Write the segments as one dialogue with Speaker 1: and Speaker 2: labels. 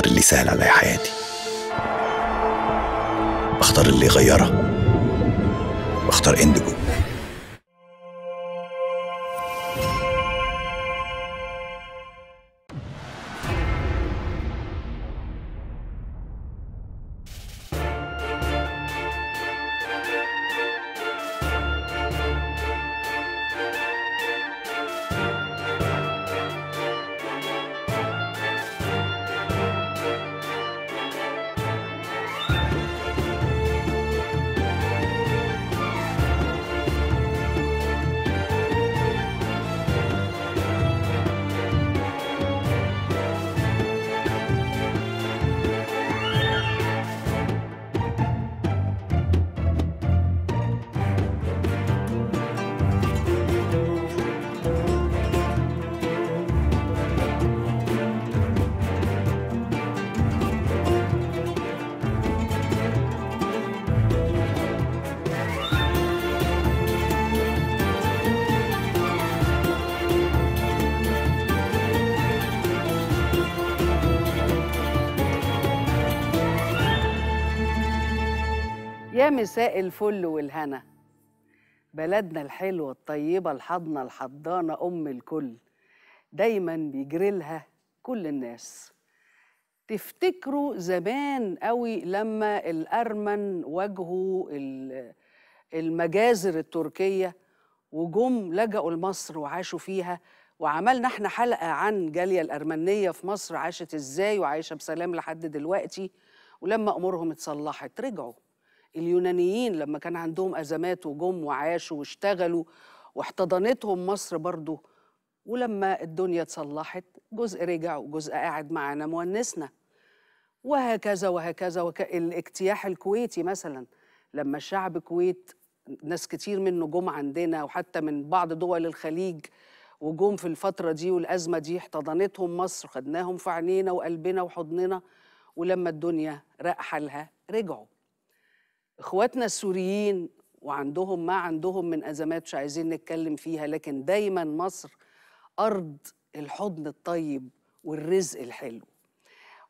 Speaker 1: بختار اللي سهل عليا حياتي بختار اللي يغيرها بختار اندجو
Speaker 2: مساء الفل والهنا بلدنا الحلوة الطيبة الحضنة الحضانة أم الكل دايما بيجري لها كل الناس تفتكروا زمان قوي لما الأرمن واجهوا المجازر التركية وجم لجأوا لمصر وعاشوا فيها وعملنا احنا حلقة عن جالية الأرمنية في مصر عاشت ازاي وعايشة بسلام لحد دلوقتي ولما أمورهم اتصلحت رجعوا اليونانيين لما كان عندهم أزمات وجم وعاشوا واشتغلوا واحتضنتهم مصر برضو ولما الدنيا اتصلحت جزء رجع وجزء قاعد معانا مونسنا وهكذا وهكذا وك... الاجتياح الكويتي مثلا لما شعب الكويت ناس كتير منه جم عندنا وحتى من بعض دول الخليج وجم في الفترة دي والأزمة دي احتضنتهم مصر خدناهم في عينينا وقلبنا وحضننا ولما الدنيا راق حالها رجعوا اخواتنا السوريين وعندهم ما عندهم من ازمات مش عايزين نتكلم فيها لكن دايما مصر ارض الحضن الطيب والرزق الحلو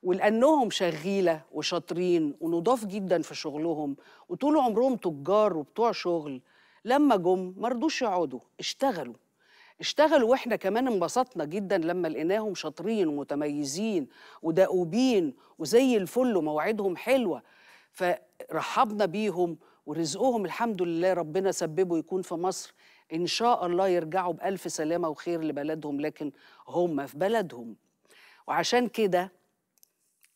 Speaker 2: ولانهم شغيله وشاطرين ونضاف جدا في شغلهم وطول عمرهم تجار وبتوع شغل لما جم ما رضوش يقعدوا اشتغلوا اشتغلوا واحنا كمان انبسطنا جدا لما لقيناهم شاطرين ومتميزين ودؤوبين وزي الفل ومواعيدهم حلوه فرحبنا بيهم ورزقهم الحمد لله ربنا سببه يكون في مصر ان شاء الله يرجعوا بالف سلامه وخير لبلدهم لكن هم في بلدهم وعشان كده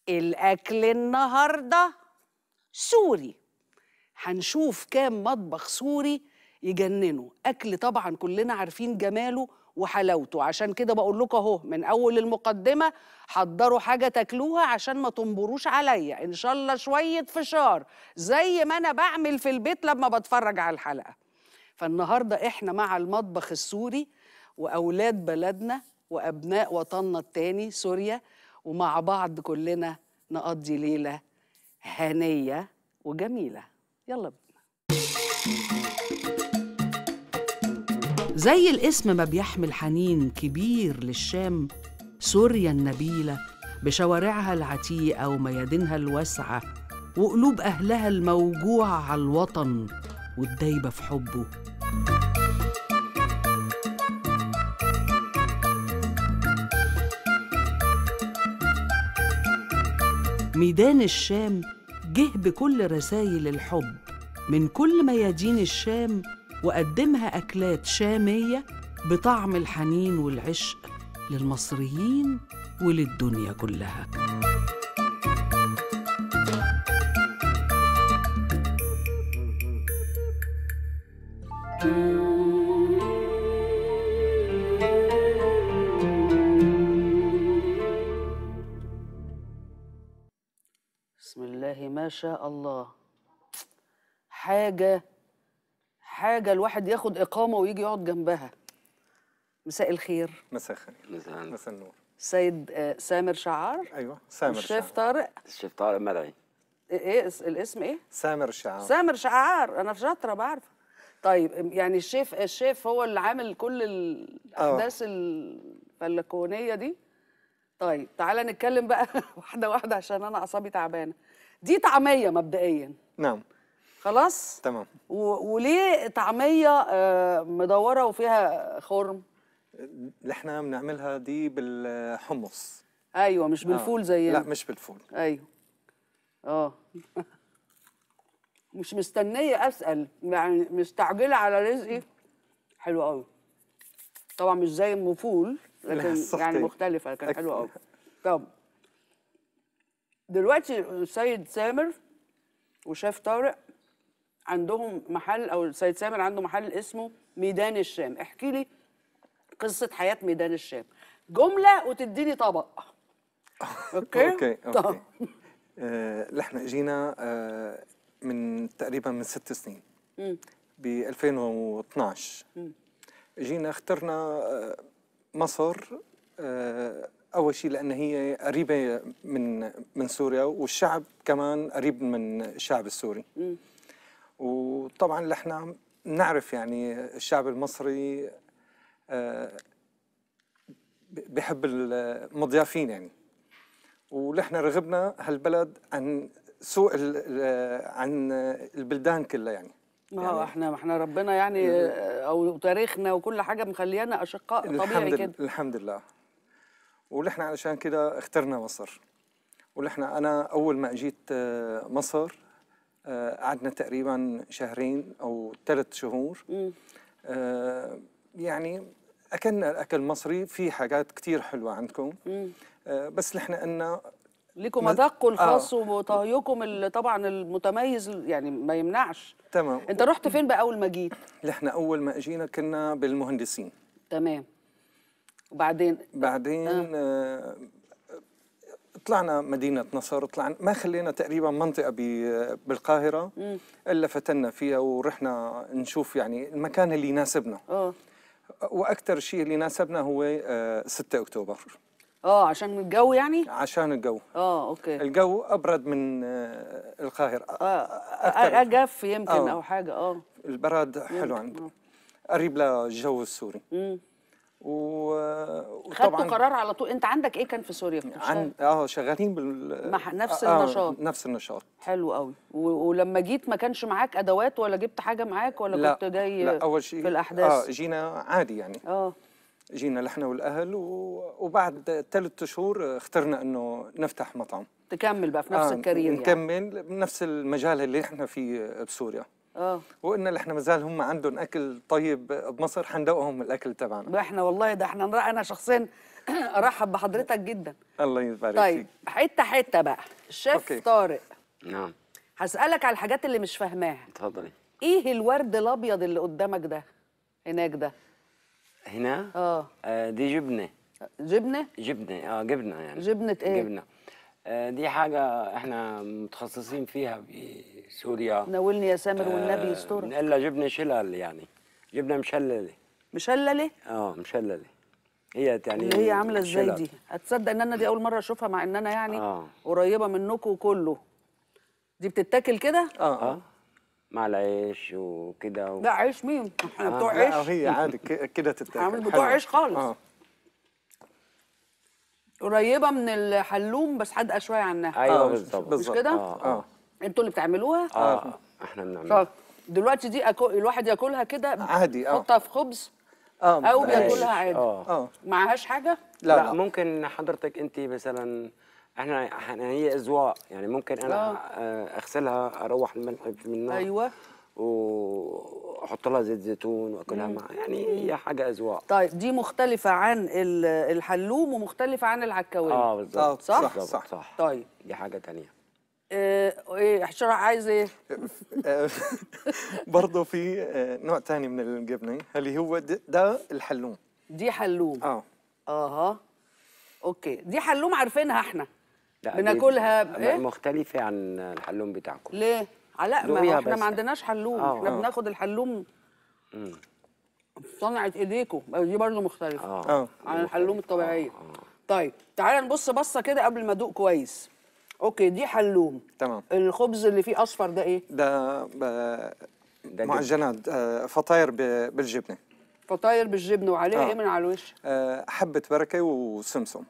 Speaker 2: الاكل النهارده سوري هنشوف كام مطبخ سوري يجننوا اكل طبعا كلنا عارفين جماله وحلاوته عشان كده بقول لكم اهو من اول المقدمه حضروا حاجه تاكلوها عشان ما تنبروش عليا ان شاء الله شويه فشار زي ما انا بعمل في البيت لما بتفرج على الحلقه فالنهارده احنا مع المطبخ السوري واولاد بلدنا وابناء وطننا التاني سوريا ومع بعض كلنا نقضي ليله هنيه وجميله يلا بينا زي الاسم ما بيحمل حنين كبير للشام سوريا النبيلة بشوارعها العتيقة وميادينها الواسعة وقلوب أهلها الموجوعة على الوطن والدايبة في حبه ميدان الشام جه بكل رسايل الحب من كل ميادين الشام وقدمها أكلات شامية بطعم الحنين والعشق للمصريين وللدنيا كلها بسم الله ما شاء الله حاجه حاجه الواحد ياخد اقامه ويجي يقعد جنبها مساء الخير
Speaker 3: مساء الخير مساء مساء النور
Speaker 2: سيد آه، سامر شعار ايوه سامر الشيف طارق
Speaker 4: الشيف طارق مدعي
Speaker 2: ايه, إيه، الاسم ايه
Speaker 4: سامر
Speaker 3: شعار
Speaker 2: سامر شعار انا في شاطره بعرف طيب يعني الشيف الشيف هو اللي عامل كل آه. الاحداث الفلكونيه دي طيب تعالى نتكلم بقى واحده واحده عشان انا اعصابي تعبانه دي طعميه مبدئيا نعم خلاص تمام وليه طعميه آه، مدوره وفيها
Speaker 3: خرم اللي احنا بنعملها دي بالحمص ايوه مش بالفول آه. زينا لا مش بالفول ايوه اه
Speaker 2: مش مستنيه اسال يعني مستعجله على رزقي حلو قوي طبعا مش زي المفول لكن يعني مختلفه لكن حلوه قوي طب دلوقتي السيد سامر وشاف طارق عندهم محل او السيد سامر عنده محل اسمه ميدان الشام احكي لي قصه حياه ميدان الشام جمله وتديني طبق
Speaker 3: اوكي اوكي اوكي نحن آه، اجينا آه، من تقريبا من ست سنين ب 2012 اجينا اخترنا آه، مصر آه، اول شيء لان هي قريبه من من سوريا والشعب كمان قريب من الشعب السوري مم. وطبعا نحن نعرف يعني الشعب المصري آه، بحب المضيافين يعني ونحن رغبنا هالبلد عن سوق عن البلدان كلها يعني
Speaker 2: ما آه، يعني احنا احنا ربنا يعني آه، او تاريخنا وكل حاجه مخليانا اشقاء طبيعي كده
Speaker 3: الحمد لله ونحن علشان كده اخترنا مصر ونحن انا اول ما جيت مصر آه، قعدنا تقريبا شهرين او ثلاث شهور آه يعني اكلنا الاكل المصري في حاجات كثير حلوه عندكم آه بس
Speaker 2: نحن قلنا لكم مذاقكم الخاص آه. وطهيكم طبعا المتميز يعني ما يمنعش
Speaker 3: تمام انت رحت فين بقى اول ما جيت؟ نحن اول ما اجينا كنا بالمهندسين تمام وبعدين بعدين آه. آه طلعنا مدينه نصر طلعنا ما خلينا تقريبا منطقه بالقاهره مم. الا فتنا فيها ورحنا نشوف يعني المكان اللي يناسبنا اه واكثر شيء اللي يناسبنا هو 6 آه، اكتوبر
Speaker 2: اه عشان الجو يعني؟
Speaker 3: عشان الجو اه اوكي الجو ابرد من آه، القاهره اه اجف
Speaker 2: يمكن أوه. او حاجه اه
Speaker 3: البرد حلو عندي قريب للجو السوري مم. و... خدتوا قرار
Speaker 2: على طول انت عندك ايه كان في سوريا عن...
Speaker 3: اه شغالين بال مح... نفس آه،, آه النشاط نفس النشاط حلو قوي و... ولما جيت
Speaker 2: ما كانش معاك ادوات ولا جبت حاجه معاك ولا لا. كنت جاي لا أول شيء
Speaker 3: في الاحداث اه جينا عادي يعني اه جينا احنا والاهل و... وبعد ثلاث شهور اخترنا انه نفتح مطعم
Speaker 2: تكمل بقى في نفس آه الكارير يعني. نكمل
Speaker 3: يعني. بنفس المجال اللي احنا فيه بسوريا اه وقلنا اللي احنا مازال هم عندهم اكل طيب بمصر حندوقهم الاكل تبعنا احنا والله ده احنا انا شخصيا ارحب بحضرتك جدا الله يبارك طيب
Speaker 2: حته حته بقى الشيف طارق نعم هسالك على الحاجات اللي مش فاهماها اتفضلي ايه الورد الابيض اللي قدامك ده هناك ده
Speaker 4: هنا آه, آه، دي جبنه جبنه جبنه اه جبنه يعني جبنه ايه جبنه آه، دي حاجة احنا متخصصين فيها في سوريا
Speaker 2: ناولني يا سامر آه، والنبي يسترك
Speaker 4: الا جبنة شلل يعني جبنة مشللة مشللة؟ اه مشللة هي يعني اللي هي عاملة ازاي دي؟
Speaker 2: هتصدق ان انا دي أول مرة أشوفها مع ان أنا يعني أوه. قريبة منكم كله دي بتتاكل كده؟
Speaker 4: اه اه مع العيش وكده و... لا
Speaker 2: عيش مين؟
Speaker 4: احنا آه. بتوع عيش؟ اه هي عادي كده
Speaker 3: تتاكل عامل بتوع عيش خالص أوه.
Speaker 2: قريبه من الحلوم بس حادقه شويه عنها ايوه آه، بالظبط مش كده؟ آه،, اه اه انتوا اللي بتعملوها؟ اه, آه.
Speaker 4: احنا بنعملها
Speaker 2: دلوقتي دي أكو... الواحد ياكلها كده عادي اه حطها في خبز
Speaker 4: اه او بياكلها عادي اه
Speaker 2: معهاش حاجه؟ لا, لا, لا.
Speaker 4: ممكن حضرتك انت مثلا احنا هي اذواق يعني ممكن انا اغسلها اروح الملح منها ايوه واحط لها زيت زيتون واكلها مع يعني هي حاجه اذواق
Speaker 2: طيب دي مختلفه عن الحلوم ومختلفه عن العكاويه آه،, اه بالظبط صح؟ صح, صح
Speaker 3: صح طيب دي حاجه ثانيه
Speaker 2: آه، ايه احشر عايز ايه؟
Speaker 3: برضه في آه، نوع ثاني من الجبنه اللي هو ده الحلوم دي حلوم اه اها
Speaker 2: اوكي دي حلوم عارفينها احنا
Speaker 4: بناكلها ايه؟ مختلفه عن الحلوم بتاعكم
Speaker 2: ليه؟ علاء ما احنا ما عندناش حلوم أوه. احنا آه. بناخد الحلوم صنعة ايديكم دي برضه مختلفة أوه. آه. عن الحلوم الطبيعية آه، طيب تعال نبص بصة كده قبل ما ادوق كويس اوكي دي حلوم تمام الخبز اللي فيه اصفر ده ايه؟
Speaker 3: ده, ده معجنات فطاير بالجبنة
Speaker 2: فطاير بالجبنة وعليها ايه من على الوش؟
Speaker 3: حبة بركة وسمسم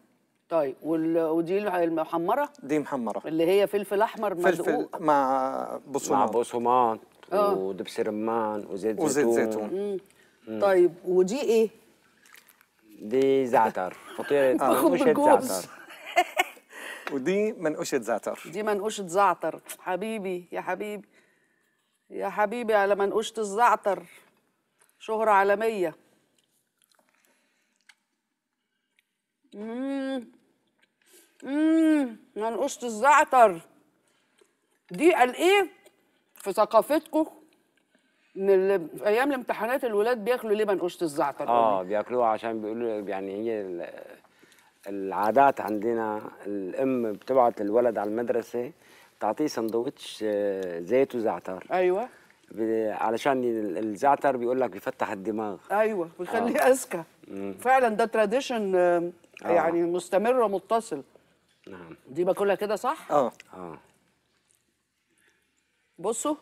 Speaker 2: طيب ودي المحمره دي محمره اللي هي فلفل احمر فلفل
Speaker 3: مع بصومات مع
Speaker 4: بصومات آه. ودبس رمان وزيت زيتون وزيت زيتون طيب
Speaker 2: ودي ايه
Speaker 3: دي زعتر فطيره منقوشه زعتر ودي منقوشه زعتر
Speaker 2: دي منقوشه زعتر حبيبي يا حبيبي يا حبيبي على منقوشه الزعتر شهره عالميه امم امم منقوشة الزعتر دي قال ايه في ثقافتكم ان في ايام الامتحانات الولاد بياكلوا ليه منقوشه الزعتر اه
Speaker 4: بياكلوها عشان بيقولوا يعني هي العادات عندنا الام بتبعت الولد على المدرسه تعطيه سندوتش آه، زيت وزعتر ايوه علشان الزعتر بيقول لك بيفتح الدماغ
Speaker 2: ايوه بيخليه آه. اذكى فعلا ده تراديشن آه. يعني مستمر ومتصل نعم دي باكلها كده صح؟
Speaker 4: اه اه
Speaker 2: بصوا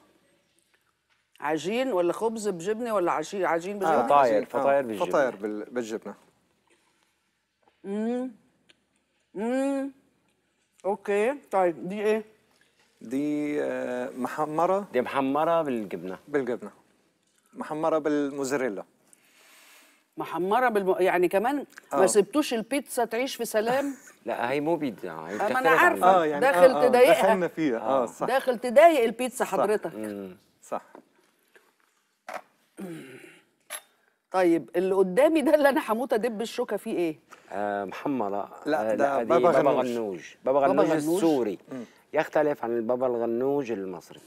Speaker 2: عجين ولا خبز بجبنه ولا عجين آه، عجين بجبنه؟ آه. فطاير فطاير بالجبنه فطاير
Speaker 3: بالجبنه امم امم اوكي طيب دي ايه؟ دي آه، محمره دي محمره بالجبنه بالجبنه محمره بالموزاريلا
Speaker 2: محمره بالم... يعني كمان أوه. ما آه. سبتوش البيتزا تعيش في سلام
Speaker 4: لا هي مو بيتزا آه،
Speaker 3: ما انا عارفه آه، يعني داخل آه آه تضايقها دخلنا فيها اه صح داخل
Speaker 2: تضايق البيتزا حضرتك صح, صح. طيب اللي قدامي ده اللي انا هموت ادب الشوكه فيه ايه؟
Speaker 4: آه محمره لا ده آه بابا, بابا غنوج بابا غنوج السوري مم. يختلف عن البابا الغنوج المصري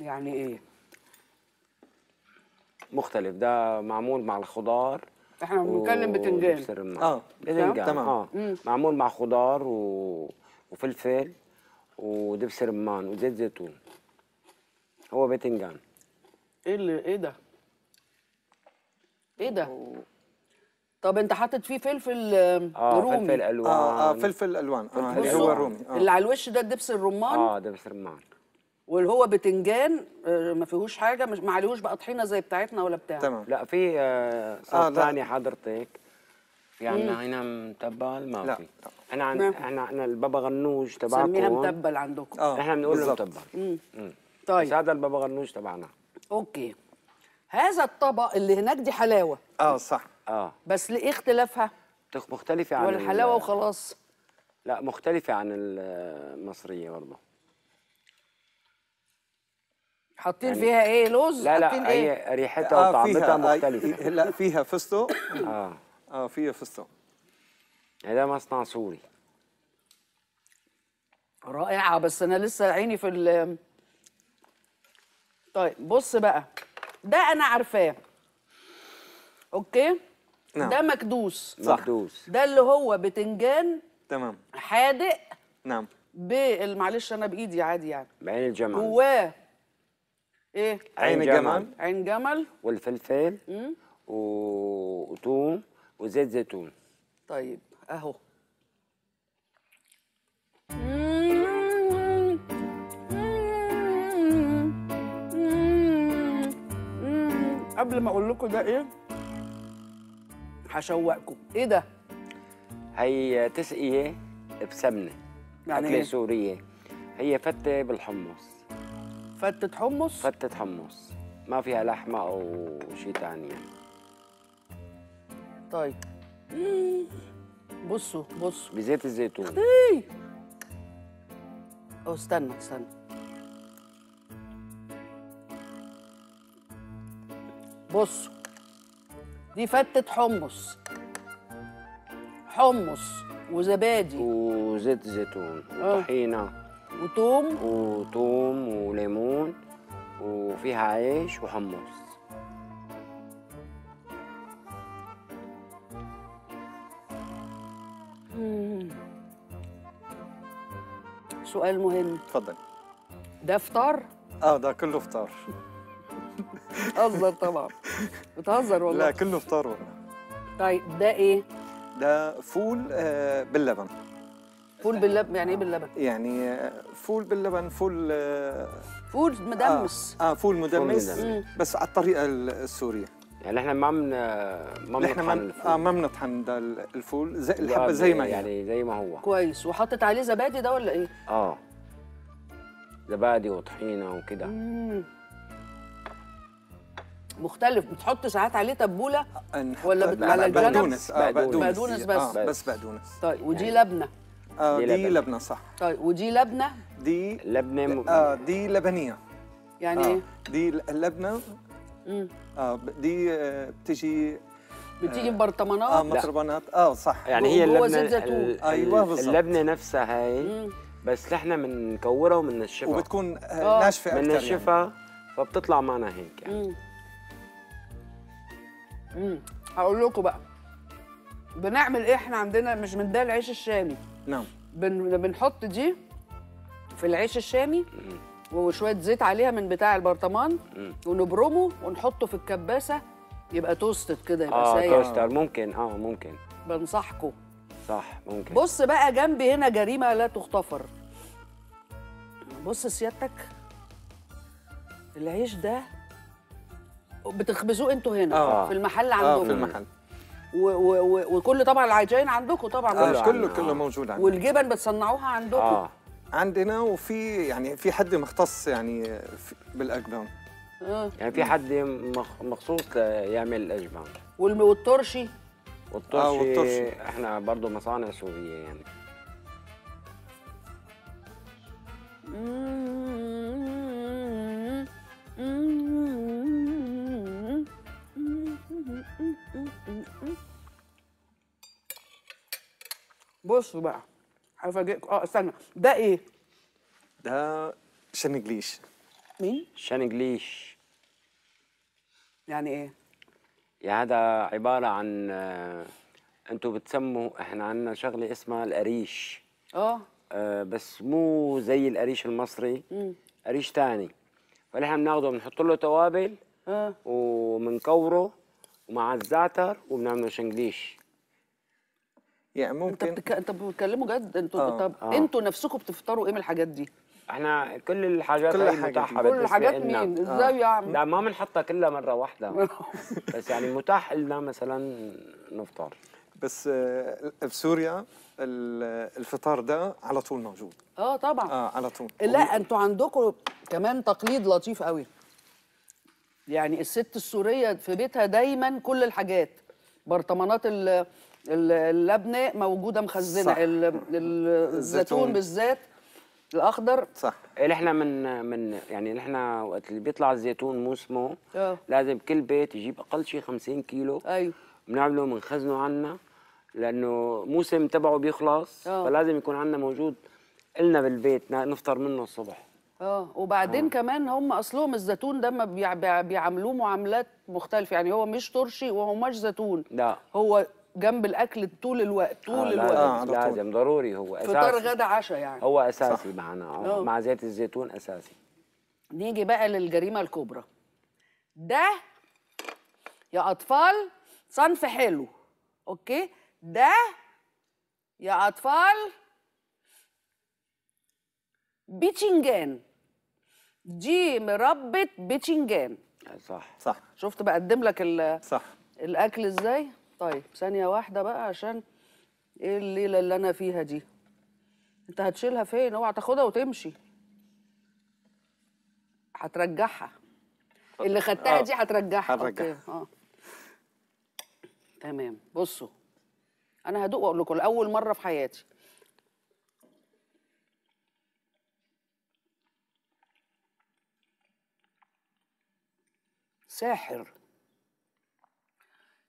Speaker 4: يعني ايه؟ مختلف ده معمول مع الخضار احنا بنتكلم بتنجان اه بتنجان تمام اه معمول مع خضار و... وفلفل ودبس رمان وزيت زيتون هو بتنجان
Speaker 2: ايه اللي ايه ده ايه ده طب انت حاطط فيه فلفل آه رومي فلفل الوان اه, آه فلفل الوان آه اللي
Speaker 4: هو الرومي آه. اللي على
Speaker 2: الوش ده دبس الرمان اه
Speaker 4: دبس الرمان
Speaker 2: واللي هو بتنجان آه، ما فيهوش حاجه مش ما عليهوش بقى طحينه زي بتاعتنا ولا بتاع تمام
Speaker 4: لا في صوت ثاني آه, آه، حضرتك يعني هنا متبل ما لا. في لا. انا عن... احنا احنا البابا غنوج تبعكم سميها متبل عندكم آه. احنا بنقول له متبل طيب بس هذا البابا غنوج تبعنا
Speaker 2: اوكي هذا الطبق اللي هناك دي حلاوه
Speaker 4: اه صح اه
Speaker 2: بس ليه اختلافها
Speaker 4: مختلفه عن ولا حلاوه
Speaker 2: وخلاص
Speaker 4: لا مختلفه عن المصريه برضه
Speaker 3: حاطين
Speaker 2: يعني فيها ايه لوز لا لا إيه؟ هي إيه؟ ريحتها
Speaker 3: آه، وطعمتها فيها آه، مختلفه لا فيها فستق اه اه فيها فستق ده مصنع سوري
Speaker 2: رائعه بس انا لسه عيني في ال طيب بص بقى ده انا عارفاه اوكي نعم. ده مكدوس صح
Speaker 3: مكدوس ده
Speaker 2: اللي هو بتنجان تمام حادق نعم بالمعلش انا بايدي عادي يعني
Speaker 3: بعين
Speaker 4: الجمل جواه
Speaker 2: ايه عين جمل عين جمل
Speaker 4: والفلفل وثوم وزيت زيتون
Speaker 2: طيب اهو قبل ما اقول لكم ده ايه
Speaker 4: هشوقكم ايه ده هي تسقيه بسمنه يعني اكله إيه؟ سوريه هي فته بالحمص فتة حمص فتة حمص ما فيها لحمة أو شيء تاني
Speaker 2: طيب بصوا بصوا بزيت الزيتون ايه او استنى استنى بصوا دي فتة حمص حمص وزبادي
Speaker 4: وزيت زيتون آه. وطحينة وتوم وتوم وليمون وفيها عيش وحمص
Speaker 2: سؤال مهم اتفضل ده فطار؟
Speaker 3: اه ده كله فطار
Speaker 2: بتهزر طبعا بتهزر والله لا
Speaker 3: كله فطار والله
Speaker 2: طيب ده ايه؟
Speaker 3: ده فول آه باللبن
Speaker 2: فول باللبن يعني ايه باللبن؟
Speaker 3: يعني فول باللبن فول آه، فول مدمس اه, آه فول مدمس, بس على الطريقه السوريه يعني احنا ما من ما بنطحن احنا من... اه ما بنطحن ده الفول زي الحبه زي ما هي يعني
Speaker 4: زي ما هو
Speaker 2: كويس وحطت عليه زبادي ده ولا ايه؟
Speaker 4: اه زبادي وطحينه وكده
Speaker 2: مختلف بتحط ساعات عليه تبوله آه، ولا بت... على الجنب بقدونس آه بقدونس بس آه، بس بقدونس طيب ودي يعني. لبنه
Speaker 3: آه دي, دي لبنه صح
Speaker 2: طيب ودي لبنه
Speaker 3: دي لبنه م... آه دي لبنيه يعني آه. إيه؟ دي اللبنه اه دي آه بتجي آه، بتيجي ببرطمانات اه برطمانات اه صح يعني هي اللبنه ايوه بالظبط اللبنه
Speaker 4: نفسها هي بس احنا بنكورها وبننشفها وبتكون آه، آه. ناشفه اكثر يعني. بننشفها يعني. فبتطلع معنا هيك
Speaker 2: يعني امم هقول لكم بقى بنعمل ايه احنا عندنا مش من ده العيش الشامي نعم بن... بنحط دي في العيش الشامي وشويه زيت عليها من بتاع البرطمان ونبرمه ونحطه في الكباسه يبقى توستد كده يبقى آه سايع توستر
Speaker 4: ممكن اه ممكن
Speaker 2: بنصحكم
Speaker 4: صح ممكن
Speaker 2: بص بقى جنبي هنا جريمه لا تغتفر بص سيادتك العيش ده بتخبزوه انتوا هنا آه. في المحل عندهم آه في المحل و و وكل طبعا العجائن عندكم طبعا آه كله كله موجود عندنا والجبن بتصنعوها عندكم آه.
Speaker 3: عندنا وفي يعني في حد مختص يعني بالاجبان
Speaker 2: آه. يعني في حد
Speaker 3: مخصوص يعمل
Speaker 4: الاجبان
Speaker 2: والترشي
Speaker 4: والترشي, آه والترشي احنا برضه مصانع سوريه يعني
Speaker 5: مم.
Speaker 2: بصوا بقى هفاجئكم اه استنى ده ايه؟
Speaker 3: ده شانجليش مين؟ شانجليش
Speaker 2: يعني ايه؟
Speaker 4: يعني هذا عبارة عن آه، انتوا بتسموا احنا عندنا شغلة اسمها القريش اه, آه، بس مو زي القريش المصري قريش تاني فنحن بناخده بنحط له توابل اه وبنكوره ومع الزعتر وبنعمله شنجليش
Speaker 3: يعني ممكن انت بتك... انت
Speaker 2: بتكلموا جد انتوا آه. طب آه. انتوا نفسكم بتفطروا ايه من الحاجات دي؟
Speaker 4: احنا كل الحاجات كل الحاجات متاحه كل الحاجات لنا. مين؟ آه. ازاي آه. يا عم؟ لا ما بنحطها كلها مره واحده بس
Speaker 3: يعني متاح لنا مثلا نفطر بس بسوريا آه، الفطار ده على طول موجود
Speaker 2: اه طبعا اه
Speaker 3: على طول لا
Speaker 2: انتوا عندكم كمان تقليد لطيف قوي يعني الست السوريه في بيتها دايما كل الحاجات برطمانات اللبنه موجوده مخزنه صح.
Speaker 4: الزيتون
Speaker 2: بالذات الاخضر صح
Speaker 4: اللي احنا من من يعني اللي احنا وقت اللي بيطلع الزيتون موسمه أوه. لازم كل بيت يجيب اقل شيء 50 كيلو ايوه بنعمله بنخزنه عنا لانه موسم تبعه بيخلص أوه. فلازم يكون عندنا موجود النا بالبيت نفطر منه الصبح
Speaker 2: اه وبعدين آه. كمان هم اصلهم الزيتون ده ما بيعاملوه معاملات مختلفه يعني هو مش ترشي وهو مش زيتون لا هو جنب الاكل طول الوقت طول آه الوقت
Speaker 4: آه لازم ضروري هو اساسي فطار غدا عشاء يعني هو اساسي معنا آه،, آه. مع زيت الزيتون اساسي
Speaker 2: نيجي بقى للجريمه الكبرى ده يا اطفال صنف حلو اوكي ده يا اطفال بيتشنجان دي مربة بتنجان صح صح شفت بقدم لك ال صح الاكل ازاي طيب ثانيه واحده بقى عشان ايه الليله اللي انا فيها دي انت هتشيلها فين اوعى تاخدها وتمشي هترجعها اللي خدتها دي آه. هترجعها هترجعها اه تمام بصوا انا هدوق واقول لكم لاول مره في حياتي ساحر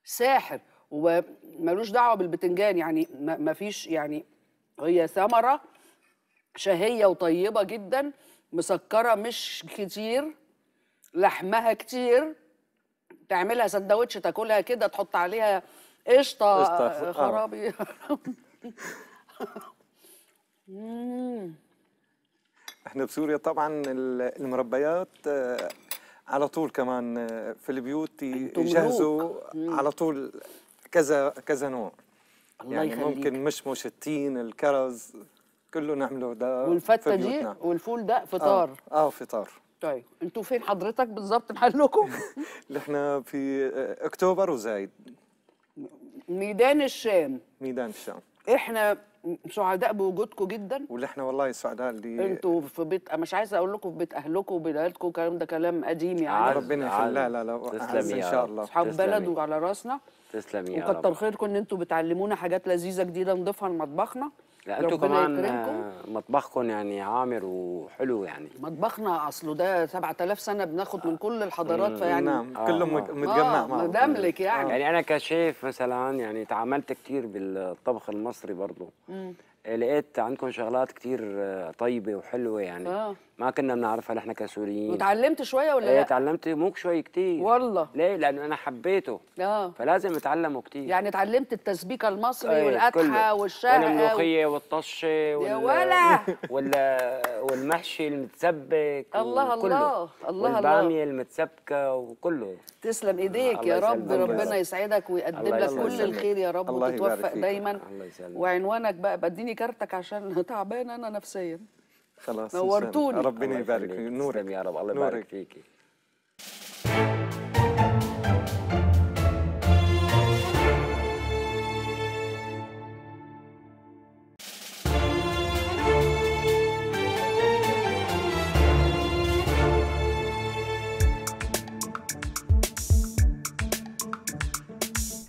Speaker 2: ساحر وملوش دعوه بالبتنجان يعني ما فيش يعني هي ثمره شهيه وطيبه جدا مسكره مش كتير لحمها كتير تعملها سندوتش تاكلها كده تحط عليها قشطه آه، آه. خرابي
Speaker 3: احنا بسوريا طبعا المربيات آه، على طول كمان آه، في البيوت يجهزوا على طول كذا كذا نوع الله يعني يخليك. ممكن مشمش التين الكرز كله نعمله ده والفته دي
Speaker 2: والفول ده آه، فطار اه, آه فطار طيب انتوا فين حضرتك بالظبط محلكم؟
Speaker 3: احنا في آه، اكتوبر وزايد
Speaker 2: ميدان الشام ميدان الشام احنا سعداء بوجودكم جدا واللي احنا والله سعداء اللي انتوا في بيت مش عايز اقول لكم في بيت اهلكم وبلادكم الكلام ده كلام قديم يعني ربنا يخليك لا لا
Speaker 3: لا تسلمي ان شاء الله اصحاب بلد
Speaker 2: وعلى راسنا
Speaker 4: تسلمي يا رب وكتر
Speaker 2: خيركم ان انتوا بتعلمونا حاجات لذيذه جديده نضيفها لمطبخنا لا انتوا كمان آه،
Speaker 4: مطبخكم يعني عامر وحلو يعني
Speaker 2: مطبخنا اصله ده 7000 سنه بناخد من كل الحضارات فيعني نعم
Speaker 4: آه كله آه متجمع آه مدملك يعني آه. يعني انا كشيف مثلا يعني تعاملت كتير بالطبخ المصري برضه لقيت عندكم شغلات كتير آه، طيبه وحلوه يعني آه. ما كنا بنعرفها نحن كسوريين وتعلمت
Speaker 2: شويه ولا إيه، لا؟
Speaker 4: تعلمت موك شوي كتير والله ليه؟ لانه انا حبيته اه فلازم اتعلمه كتير
Speaker 2: يعني اتعلمت التسبيكه المصري ايه طيب، والقدحه والشعر والملوخيه
Speaker 4: والطشه وال... ولا وال... والمحشي المتسبك الله الله الله والباميه المتسبكه وكله
Speaker 2: تسلم ايديك يا رب ربنا يسعدك ويقدم لك كل الخير يا رب وتتوفق دايما وعنوانك بقى بديني كارتك عشان تعبانه انا نفسيا
Speaker 3: خلاص نورتوني ربنا يبارك فيك نورك
Speaker 4: يا رب الله يبارك فيكي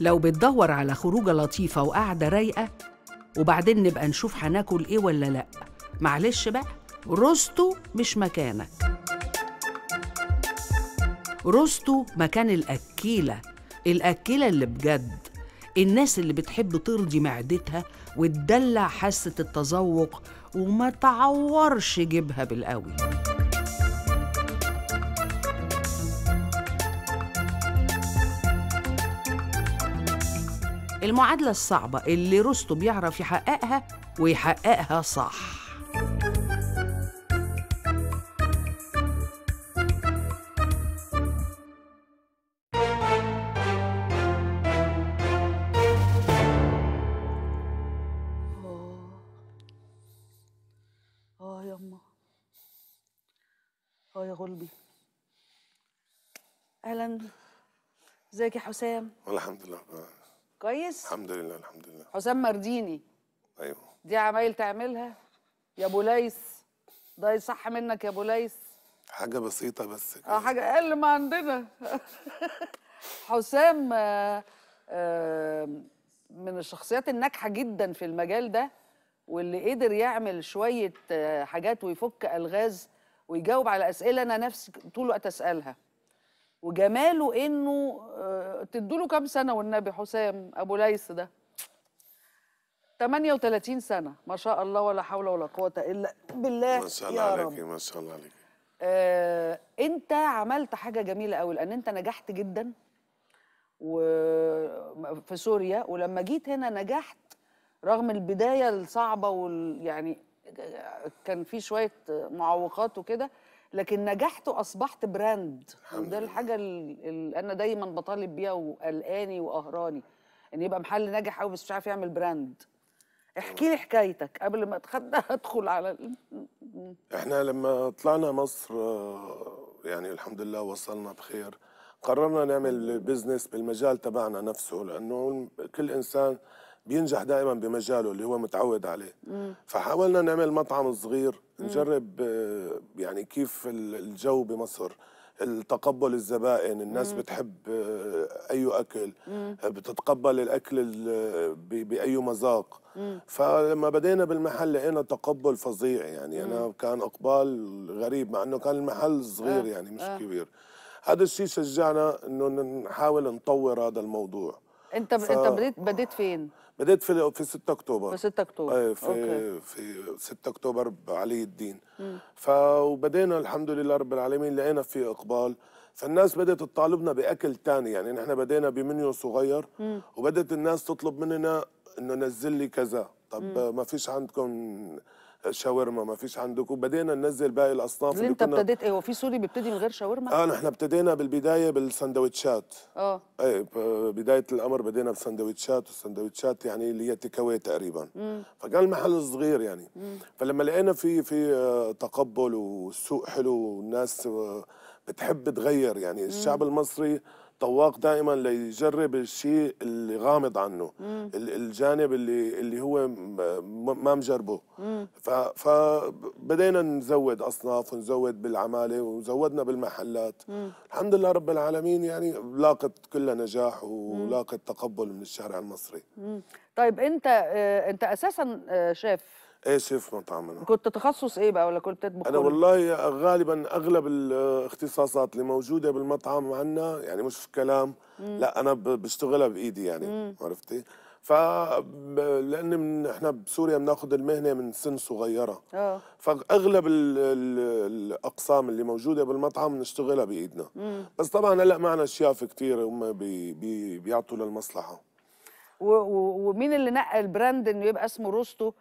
Speaker 2: لو بتدور على خروجة لطيفة وقعدة رايقة وبعدين نبقى نشوف هناكل ايه ولا لأ معلش بقى روستو مش مكانك روستو مكان الأكيلة الأكيلة اللي بجد الناس اللي بتحب ترضي معدتها وتدلع حاسة التذوق وما تعورش جيبها بالقوي المعادلة الصعبة اللي روستو بيعرف يحققها ويحققها صح اه يا غلبي اهلا ازيك يا حسام والله الحمد لله كويس الحمد
Speaker 6: لله الحمد لله
Speaker 2: حسام مرديني ايوه دي عمايل تعملها يا ابو ليس ده يصح منك يا ابو ليس
Speaker 6: حاجه بسيطه بس
Speaker 2: كده. اه حاجه اقل ما عندنا حسام آه, آه، من الشخصيات الناجحه جدا في المجال ده واللي قدر يعمل شويه آه، حاجات ويفك الغاز ويجاوب على اسئله انا نفسي طول الوقت اسالها وجماله انه آه، تدوله كام سنه والنبي حسام ابو ليس ده 38 سنه ما شاء الله ولا حول ولا قوه الا بالله ما شاء الله عليك
Speaker 6: ما شاء الله عليك
Speaker 2: آه، انت عملت حاجه جميله قوي لان انت نجحت جدا و... في سوريا ولما جيت هنا نجحت رغم البدايه الصعبه وال يعني كان في شويه معوقات وكده لكن نجحت واصبحت براند ده الحاجه اللي انا دايما بطالب بيها وقلقاني وقهراني ان يبقى محل ناجح قوي بس مش عارف يعمل براند احكي لي حكايتك قبل ما ادخل على
Speaker 6: احنا لما طلعنا مصر آه، يعني الحمد لله وصلنا بخير قررنا نعمل بزنس بالمجال تبعنا نفسه لانه كل انسان بينجح دائما بمجاله اللي هو متعود عليه مم. فحاولنا نعمل مطعم صغير نجرب آه، يعني كيف الجو بمصر التقبل الزبائن الناس مم. بتحب آه، اي اكل مم. آه، بتتقبل الاكل باي مذاق فلما بدينا بالمحل لقينا تقبل فظيع يعني مم. انا كان اقبال غريب مع انه كان المحل صغير يعني مش كبير هذا الشيء شجعنا انه نحاول نطور هذا الموضوع
Speaker 2: انت ف... انت بديت بديت فين
Speaker 6: بدات في في 6 اكتوبر في 6 اكتوبر آه في أوكي. في 6 اكتوبر بعلي الدين فبدينا الحمد لله رب العالمين لقينا في اقبال فالناس بدات تطالبنا باكل ثاني يعني نحن بدينا بمنيو صغير وبدات الناس تطلب مننا انه نزل لي كذا طب مم. ما فيش عندكم شاورما ما فيش عندكم بدينا ننزل باقي الاصناف اللي, انت ابتديت ايه
Speaker 2: هو في سوري بيبتدي من غير شاورما اه احنا
Speaker 6: ابتدينا بالبدايه بالسندوتشات اه ايه بدايه الامر بدينا بسندوتشات والسندوتشات يعني اللي هي تيكاوي تقريبا مم. فكان المحل صغير يعني مم. فلما لقينا في في آه، تقبل والسوق حلو والناس آه، بتحب تغير يعني الشعب المصري الطواق دائما ليجرب الشيء اللي غامض عنه مم. الجانب اللي اللي هو ما مجربه فبدينا نزود اصناف ونزود بالعماله وزودنا بالمحلات مم. الحمد لله رب العالمين يعني لاقت كلها نجاح ولاقت تقبل من الشارع المصري
Speaker 2: مم. طيب انت آه، انت اساسا آه، شيف
Speaker 6: ايه صفر مطعم أنا.
Speaker 2: كنت تخصص ايه بقى ولا كنت تطبخ
Speaker 6: انا والله غالبا اغلب الاختصاصات اللي موجوده بالمطعم عندنا يعني مش في كلام مم. لا انا بشتغلها بايدي يعني مم. عرفتي ف لان من احنا بسوريا بناخذ المهنه من سن صغيره اه فاغلب الـ الـ الاقسام اللي موجوده بالمطعم بنشتغلها بايدنا مم. بس طبعا هلا معنا شياف كثير هم بي بي بيعطوا للمصلحه
Speaker 2: ومين اللي نقى البراند انه يبقى اسمه روستو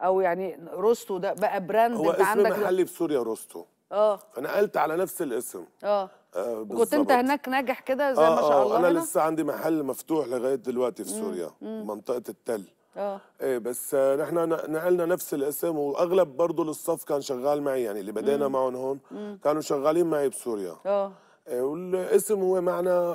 Speaker 2: او يعني روستو ده بقى براند هو انت اسم عندك محلي
Speaker 6: في سوريا روستو اه فنقلت على نفس الاسم اه, آه كنت انت
Speaker 2: هناك ناجح كده زي آه ما شاء آه، الله آه انا هنا؟ لسه
Speaker 6: عندي محل مفتوح لغايه دلوقتي في سوريا مم. منطقه التل اه ايه بس نحن نقلنا نفس الاسم واغلب برضه للصف كان شغال معي يعني اللي بدينا معهم هون مم. كانوا شغالين معي بسوريا اه إيه، والاسم هو معنى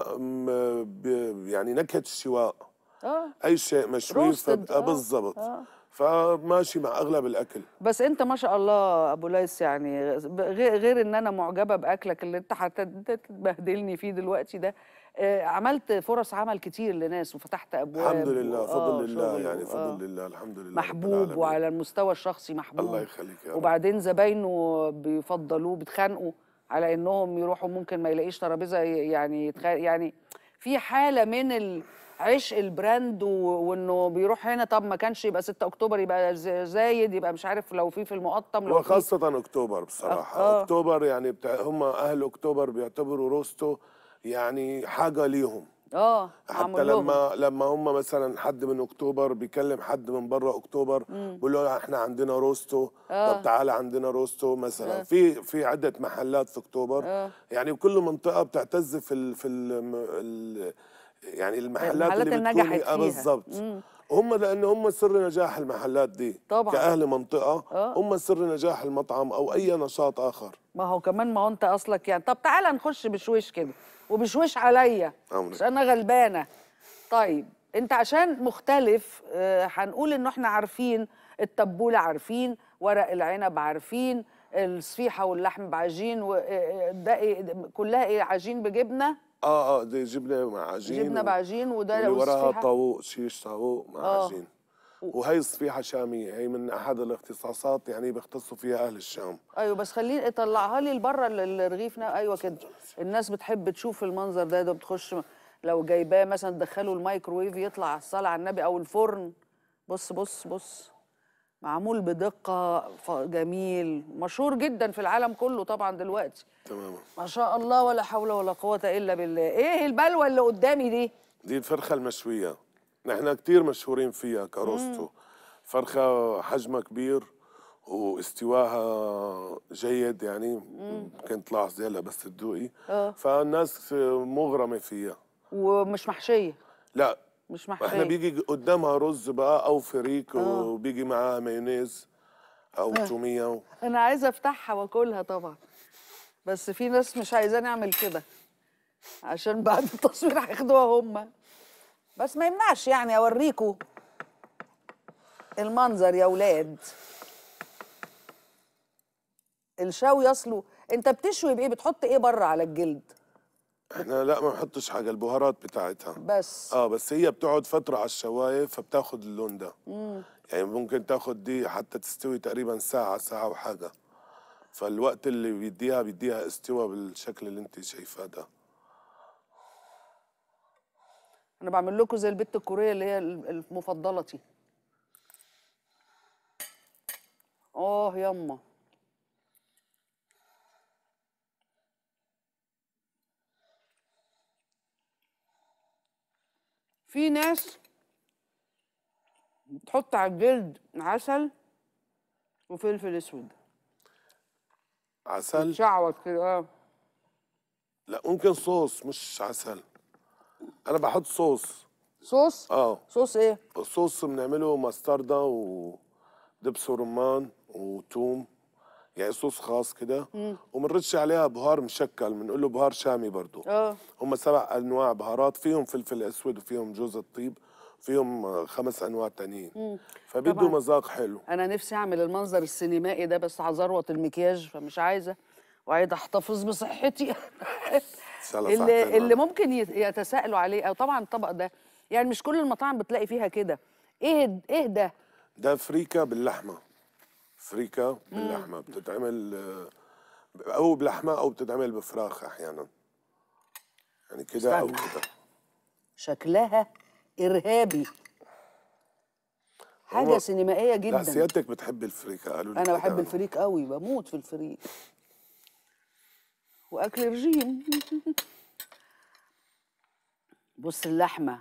Speaker 6: يعني نكهه الشواء اه اي شيء مشوي آه. بالضبط آه. فماشي مع اغلب الاكل
Speaker 2: بس انت ما شاء الله ابو ليس يعني غير, غير ان انا معجبه باكلك اللي انت هتبهدلني فيه دلوقتي ده آه، عملت فرص عمل كتير لناس وفتحت ابواب الحمد لله آه، فضل فضل لله يعني فضل آه.
Speaker 6: لله الحمد لله محبوب
Speaker 2: وعلى المستوى الشخصي محبوب الله يخليك يا رب. وبعدين زباينه بيفضلوه بيتخانقوا على انهم يروحوا ممكن ما يلاقيش ترابيزه يعني يعني في حاله من ال... عشق البراند وانه بيروح هنا طب ما كانش يبقى 6 اكتوبر يبقى زايد يبقى مش عارف لو في في المقطم لو وخاصه
Speaker 6: اكتوبر بصراحه آه. اكتوبر يعني بتاع هم اهل اكتوبر بيعتبروا روستو يعني حاجه ليهم اه حتى لما لما هم مثلا حد من اكتوبر بيكلم حد من بره اكتوبر بيقول له احنا عندنا روستو أوه. طب تعالى عندنا روستو مثلا آه. في في عده محلات في اكتوبر أوه. يعني كل منطقه بتعتز في الـ في الـ يعني المحلات, المحلات اللي نجحت إيه، آه، فيها بالظبط هم لان هم سر نجاح المحلات دي طبعا كاهل منطقه آه. هم سر نجاح المطعم او اي نشاط اخر
Speaker 2: ما هو كمان ما هو انت اصلك يعني طب تعالى نخش بشويش كده وبشويش عليا عشان انا غلبانه طيب انت عشان مختلف آه، هنقول انه ان احنا عارفين التبوله عارفين ورق العنب عارفين الصفيحه واللحم بعجين وده إيه، كلها ايه عجين بجبنه
Speaker 6: اه اه دي جبنه مع عجين جبنه
Speaker 2: بعجين وده اللي وراها طاووق
Speaker 6: شيش طاووق مع آه. عجين وهي صفيحة شامية هي من أحد الاختصاصات يعني بيختصوا فيها أهل الشام
Speaker 2: أيوة بس خليني اطلعها لي لبرا الرغيف أيوة كده الناس بتحب تشوف المنظر ده ده بتخش لو جايباه مثلا تدخله الميكرويف يطلع على الصلاة على النبي أو الفرن بص بص بص معمول بدقه جميل مشهور جدا في العالم كله طبعا دلوقتي تمام ما شاء الله ولا حول ولا قوه الا بالله ايه البلوه اللي قدامي دي
Speaker 6: دي الفرخه المشويه نحن كتير مشهورين فيها كروستو مم. فرخه حجمها كبير واستواها جيد يعني كنت لاحظي هلا بس تدوقي أه. فالناس مغرمه فيها
Speaker 2: ومش محشيه
Speaker 6: لا مش محتاج احنا بيجي قدامها رز بقى او فريك آه. وبيجي معاها مايونيز او آه. توميه و...
Speaker 2: انا عايزه افتحها واكلها طبعا بس في ناس مش عايزاني اعمل كده عشان بعد التصوير هياخدوها هم بس ما يمنعش يعني اوريكوا المنظر يا ولاد الشاوي اصله انت بتشوي بايه بتحط ايه بره على الجلد
Speaker 6: احنا لا ما بنحطش حاجه البهارات بتاعتها بس اه بس هي بتقعد فتره على الشوايه فبتاخد اللون ده مم. يعني ممكن تاخد دي حتى تستوي تقريبا ساعه ساعه وحاجه فالوقت اللي بيديها بيديها استوى بالشكل اللي انت شايفاه ده
Speaker 2: انا بعمل لكم زي البت الكوريه اللي هي المفضلتي اه يما في ناس تحط على الجلد عسل
Speaker 6: وفلفل اسود عسل شعوط كده اه لا ممكن صوص مش عسل انا بحط صوص صوص اه صوص ايه الصوص بنعمله مستردة ودبس رمان وتوم يعني صوص خاص كده وبنرش عليها بهار مشكل بنقول له بهار شامي برضه اه هم سبع انواع بهارات فيهم فلفل اسود وفيهم جوز الطيب فيهم خمس انواع تانيين فبده مذاق حلو
Speaker 2: انا نفسي اعمل المنظر السينمائي ده بس هزروط المكياج فمش عايزه وعايزه احتفظ بصحتي اللي, اللي ممكن يتساءلوا عليه او طبعا الطبق ده يعني مش كل المطاعم بتلاقي فيها كده ايه ايه ده
Speaker 6: ده فريكه باللحمه فريكا باللحمه بتتعمل آه، او بلحمه او بتتعمل بفراخ احيانا يعني كده او كده شكلها
Speaker 2: ارهابي حاجه سينمائيه جدا لا سيادتك
Speaker 6: بتحب الفريكه قالوا لي انا بحب الفريك
Speaker 2: قوي بموت في الفريك واكل رجيم بص اللحمه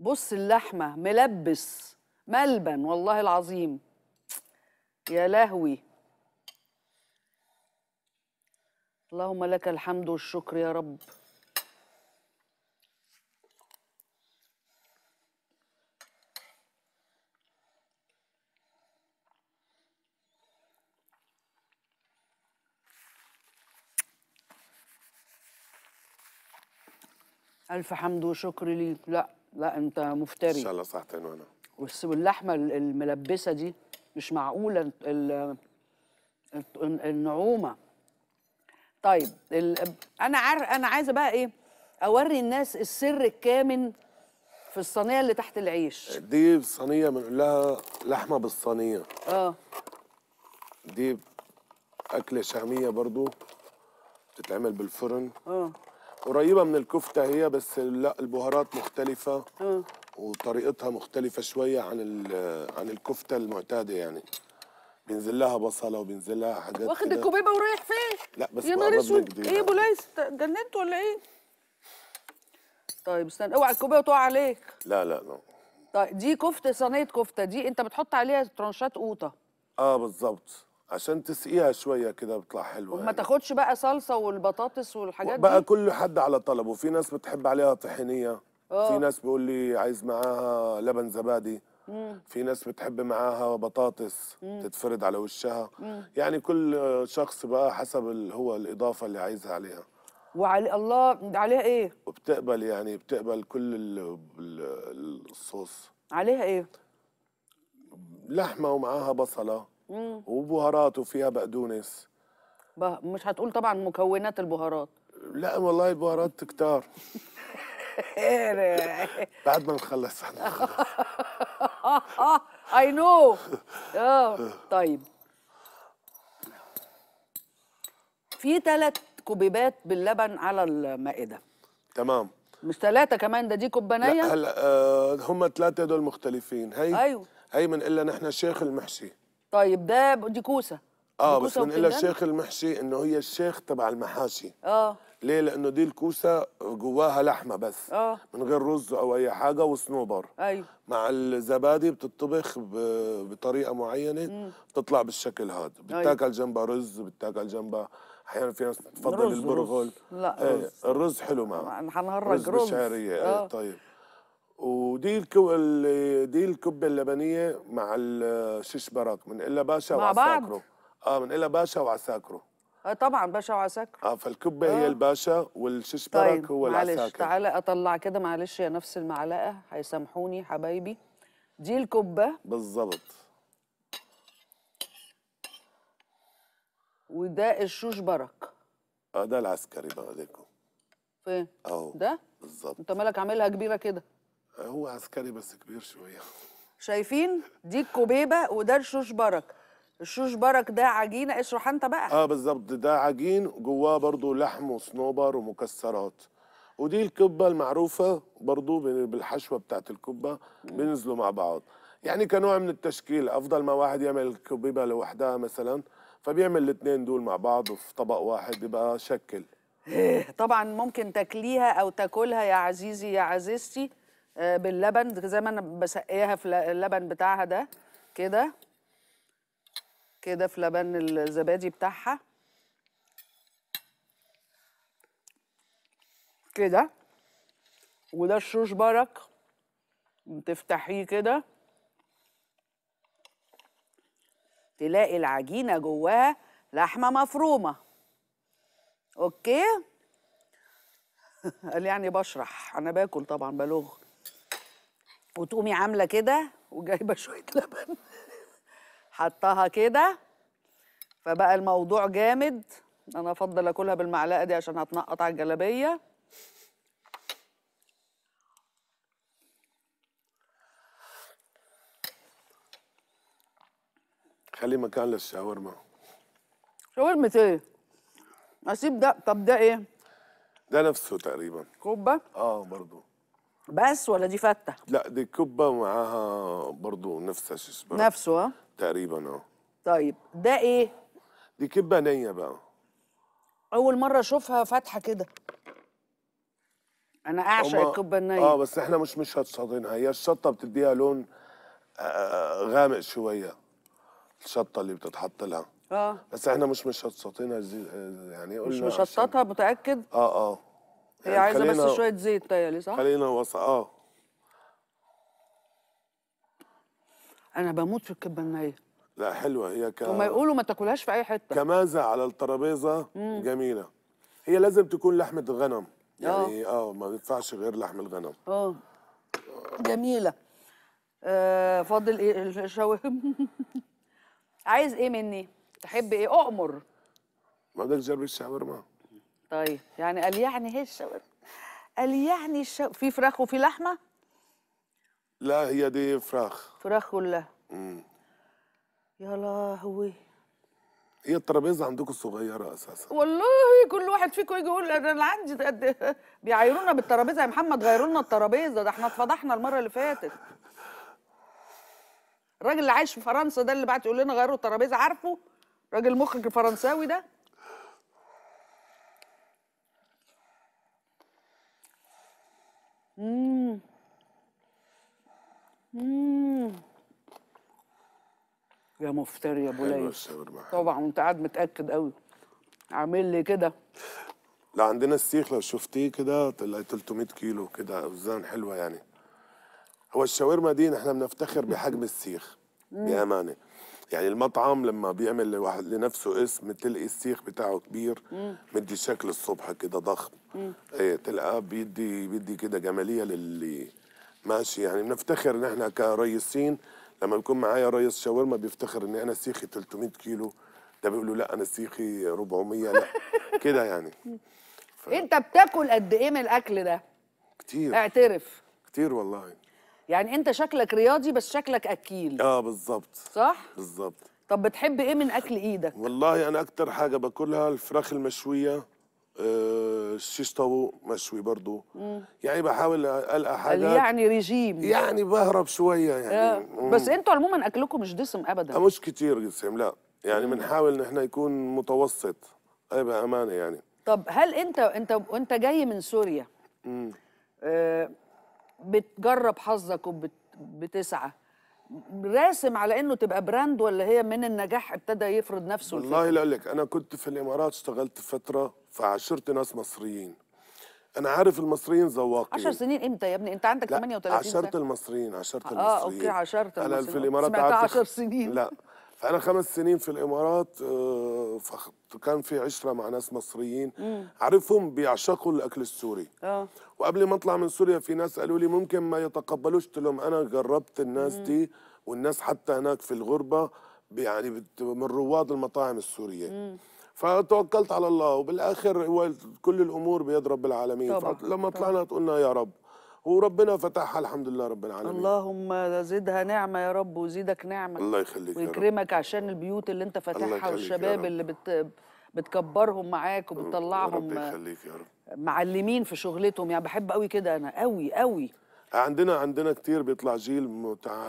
Speaker 2: بص اللحمه ملبس ملبن والله العظيم يا لهوي اللهم لك الحمد والشكر يا رب ألف حمد وشكر ليك لا لا أنت مفتري إن شاء الله
Speaker 6: صحتين وأنا
Speaker 2: واللحمة الملبسة دي مش معقوله النعومه طيب انا عار... انا عايزه بقى ايه اوري الناس السر الكامن في الصينيه اللي تحت العيش
Speaker 6: دي صينيه بنقول لها لحمه بالصينيه اه دي اكله شاميه برضو بتتعمل بالفرن اه قريبه من الكفته هي بس لا البهارات مختلفه اه وطريقتها مختلفه شويه عن عن الكفته المعتاده يعني بينزل لها بصله وبينزل لها حاجات واخد الكوبيبه
Speaker 2: ورايح فين؟ لا بس يا نهار اسود ايه يا ابو ليس اتجننت ولا ايه؟ طيب استنى اوعى الكوبيبة تقع عليك لا لا لا طيب دي كفته صينيه كفته دي انت بتحط عليها ترانشات
Speaker 6: قوطه اه بالظبط عشان تسقيها شويه كده بتطلع حلوه وما يعني. تاخدش بقى
Speaker 2: صلصه والبطاطس والحاجات بقى دي بقى كل
Speaker 6: حد على طلبه في ناس بتحب عليها طحينيه في ناس بيقول لي عايز معاها لبن زبادي مم. في ناس بتحب معاها بطاطس مم. تتفرد على وشها مم. يعني كل شخص بقى حسب هو الاضافه اللي عايزها عليها وعلى الله عليها ايه وبتقبل يعني بتقبل كل ال... الصوص عليها ايه لحمه ومعاها بصله مم. وبهارات وفيها بقدونس
Speaker 2: مش هتقول طبعا مكونات البهارات لا والله البهارات كتار
Speaker 7: بعد ما نخلص احنا
Speaker 2: اي نو اه طيب في ثلاث كوبيبات باللبن على المائده تمام مش ثلاثه كمان ده دي كوبانيه هلا
Speaker 6: آه هم ثلاثه دول مختلفين هي ايوه هي بنقول نحن شيخ المحشي
Speaker 2: طيب ده دي كوسه
Speaker 6: اه بس بنقول شيخ المحشي انه هي الشيخ تبع المحاشي اه ليه لانه دي الكوسه جواها لحمه بس اه من غير رز او اي حاجه وصنوبر ايوه مع الزبادي بتطبخ بطريقه معينه مم. بتطلع بالشكل هذا أيوه. بتاكل أيوه. جنبها رز بتاكل جنبها احيانا في ناس بتفضل البرغل لا ايه رز. الرز حلو معه هنهرج رز, رز بالشعريه ايه آه. طيب ودي الكو... دي الكبه اللبنيه مع الشيش براك من الا باشا مع بعض. اه من الا باشا وعساكره اه طبعا باشا وعساكر اه فالكبه آه. هي الباشا والششبرك طيب هو العساكر معلش
Speaker 2: تعالى اطلع كده معلش يا نفس المعلقه هيسامحوني حبايبي دي الكبه بالظبط وده الشوشبرك
Speaker 6: اه ده العسكري بقى لكم
Speaker 2: فين؟ اهو ده؟ بالظبط انت مالك عاملها كبيره كده؟
Speaker 6: آه، هو عسكري بس كبير شويه
Speaker 2: شايفين؟ دي الكبيبه وده الشوشبرك الشوش برك ده عجينه اشرح انت بقى
Speaker 6: اه بالظبط ده عجين جواه برضو لحم وصنوبر ومكسرات ودي الكبه المعروفه برضو بالحشوه بتاعت الكبه بينزلوا مع بعض يعني كنوع من التشكيل افضل ما واحد يعمل الكبيبه لوحدها مثلا فبيعمل الاثنين دول مع بعض في طبق واحد يبقى شكل
Speaker 2: طبعا ممكن تاكليها او تاكلها يا عزيزي يا عزيزتي آه، باللبن زي ما انا بسقيها في اللبن بتاعها ده كده كده في لبن الزبادي بتاعها كده وده الشوش برك تفتحيه كده تلاقي العجينة جواها لحمة مفرومة أوكي قال يعني بشرح أنا باكل طبعا بلغ وتقومي عاملة كده وجايبة شوية لبن حطها كده فبقى الموضوع جامد انا افضل اكلها بالمعلقه دي عشان هتنقط على الجلابيه
Speaker 6: خلي مكان للشاورما
Speaker 2: شاورما ايه اسيب ده طب ده ايه
Speaker 6: ده نفسه تقريبا كوبه اه برضو بس ولا دي فته لا دي كوبه معاها برضو نفس الشيش نفسه اه تقريبا اه طيب ده ايه دي كبه نيه بقى اول
Speaker 2: مره اشوفها فاتحه كده
Speaker 6: انا اعشق الكبه النيه اه بس احنا مش مش هتصادينها هي الشطه بتديها لون آه،, آه غامق شويه الشطه اللي بتتحط لها اه بس احنا مش مشططينها زي... آه، يعني قلنا مش مشططها متاكد اه اه يعني هي يعني عايزه بس شويه
Speaker 2: زيت تيالي صح
Speaker 6: خلينا وص... اه
Speaker 2: انا بموت في الكبه النيه
Speaker 6: لا حلوه هي ك هما يقولوا
Speaker 2: ما تاكلهاش في اي حته
Speaker 6: كمازه على الترابيزه مم. جميله هي لازم تكون لحمه غنم يعني اه, آه، ما ينفعش غير لحم الغنم
Speaker 2: اه جميله آه فاضل ايه الشاورما عايز ايه مني تحب ايه اؤمر
Speaker 6: ما ده تجربي الشاورما
Speaker 2: طيب يعني قال يعني ايه الشاورما قال يعني الشو... في فراخ وفي لحمه
Speaker 6: لا هي دي فراخ
Speaker 2: فراخ كلها
Speaker 6: امم يا
Speaker 2: لهوي
Speaker 6: هي الترابيزه عندكم صغيره اساسا
Speaker 2: والله كل واحد فيكم يجي يقول انا عندي قد بيعايرونا بالترابيزه يا محمد غيروا لنا الترابيزه ده احنا اتفضحنا المره اللي فاتت الراجل اللي عايش في فرنسا ده اللي بعت يقول لنا غيروا الترابيزه عارفه راجل مخرج الفرنساوي ده
Speaker 5: امم
Speaker 2: يا مفتر يا ابو ليلى طبعا وانت قاعد متاكد قوي عامل لي كده
Speaker 6: لا عندنا السيخ لو شفتيه كده طلع 300 كيلو كده اوزان حلوه يعني هو الشاورما دي احنا بنفتخر بحجم السيخ بامانه يعني المطعم لما بيعمل لواحد لنفسه اسم تلقي السيخ بتاعه كبير مدي شكل الصبح كده ضخم ايه تلقاه بيدي بيدي كده جماليه للي ماشي يعني بنفتخر نحن كريسين لما بيكون معايا ريس شاورما بيفتخر اني انا سيخي 300 كيلو ده بيقولوا لا انا سيخي 400 لا كده يعني ف...
Speaker 2: انت بتاكل قد ايه من الاكل ده كتير اعترف
Speaker 6: كتير والله
Speaker 2: يعني انت شكلك رياضي بس شكلك اكيل
Speaker 6: اه بالظبط صح بالظبط
Speaker 2: طب بتحب ايه من اكل ايدك
Speaker 6: والله انا اكتر حاجه باكلها الفراخ المشويه آه الشيش طاووق مشوي برضو مم. يعني بحاول القى حاجه يعني ريجيم يعني بهرب شويه يعني آه. بس
Speaker 2: انتوا عموما اكلكم مش دسم ابدا آه، مش
Speaker 6: كتير دسم لا يعني بنحاول ان احنا يكون متوسط اي بامانه يعني
Speaker 2: طب هل انت انت وانت جاي من سوريا امم آه بتجرب حظك وبتسعى راسم على انه تبقى براند ولا هي من النجاح ابتدى يفرض نفسه والله
Speaker 6: لا لك انا كنت في الامارات اشتغلت فتره فعاشرت ناس مصريين انا عارف المصريين ذواقين 10
Speaker 2: سنين امتى يا ابني انت عندك 38 سنه عاشرت
Speaker 6: المصريين عاشرت المصريين اه اوكي عاشرت المصريين انا في الامارات قعدت 10 سنين لا فانا خمس سنين في الامارات آه، فكان في عشره مع ناس مصريين عرفهم بيعشقوا الاكل السوري آه. وقبل ما اطلع من سوريا في ناس قالوا لي ممكن ما يتقبلوش قلت لهم انا جربت الناس دي والناس حتى هناك في الغربه يعني من رواد المطاعم السوريه فتوكلت على الله وبالاخر كل الامور بيد رب العالمين طبعا. فلما طلعنا قلنا يا رب وربنا فتحها الحمد لله رب العالمين
Speaker 2: اللهم زدها نعمه يا رب وزيدك نعمه الله
Speaker 6: يخليك ويكرمك
Speaker 2: عشان البيوت اللي انت فاتحها والشباب اللي بت بتكبرهم معاك وبتطلعهم يا يخليك يا رب معلمين في شغلتهم يعني بحب قوي كده انا قوي قوي
Speaker 6: عندنا عندنا كتير بيطلع جيل متع...